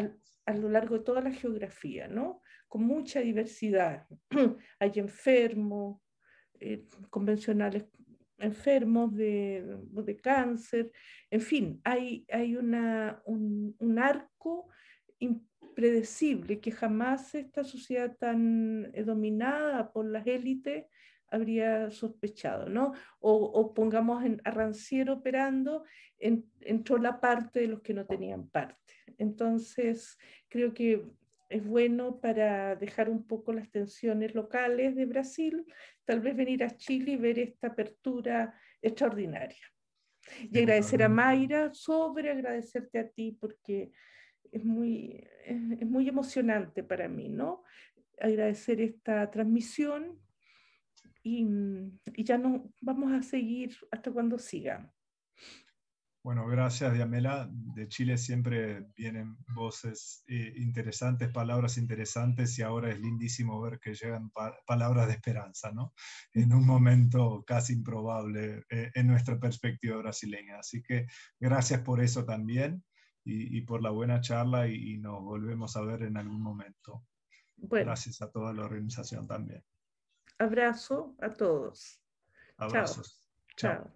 a lo largo de toda la geografía, ¿no? Con mucha diversidad. Hay enfermos, eh, convencionales enfermos de, cáncer, en fin, hay, un, arco importante predecible que jamás esta sociedad tan eh, dominada por las élites habría sospechado, ¿no? O, pongamos en, arranciero operando, entró la parte de los que no tenían parte. Entonces, creo que es bueno para dejar un poco las tensiones locales de Brasil, tal vez venir a Chile y ver esta apertura extraordinaria. Y agradecer a Mayra, sobre agradecerte a ti, porque es muy, es, muy emocionante para mí, ¿no? Agradecer esta transmisión y, mm, y, ya nos vamos a seguir hasta cuando siga. Bueno, gracias Diamela. De Chile siempre vienen voces eh, interesantes, palabras interesantes y ahora es lindísimo ver que llegan palabras de esperanza, ¿no? En un momento casi improbable eh, en nuestra perspectiva brasileña. Así que gracias por eso también y, por la buena charla y, nos volvemos a ver en algún momento. Gracias a toda la organización también. Abrazo a todos. Abrazos. Chao.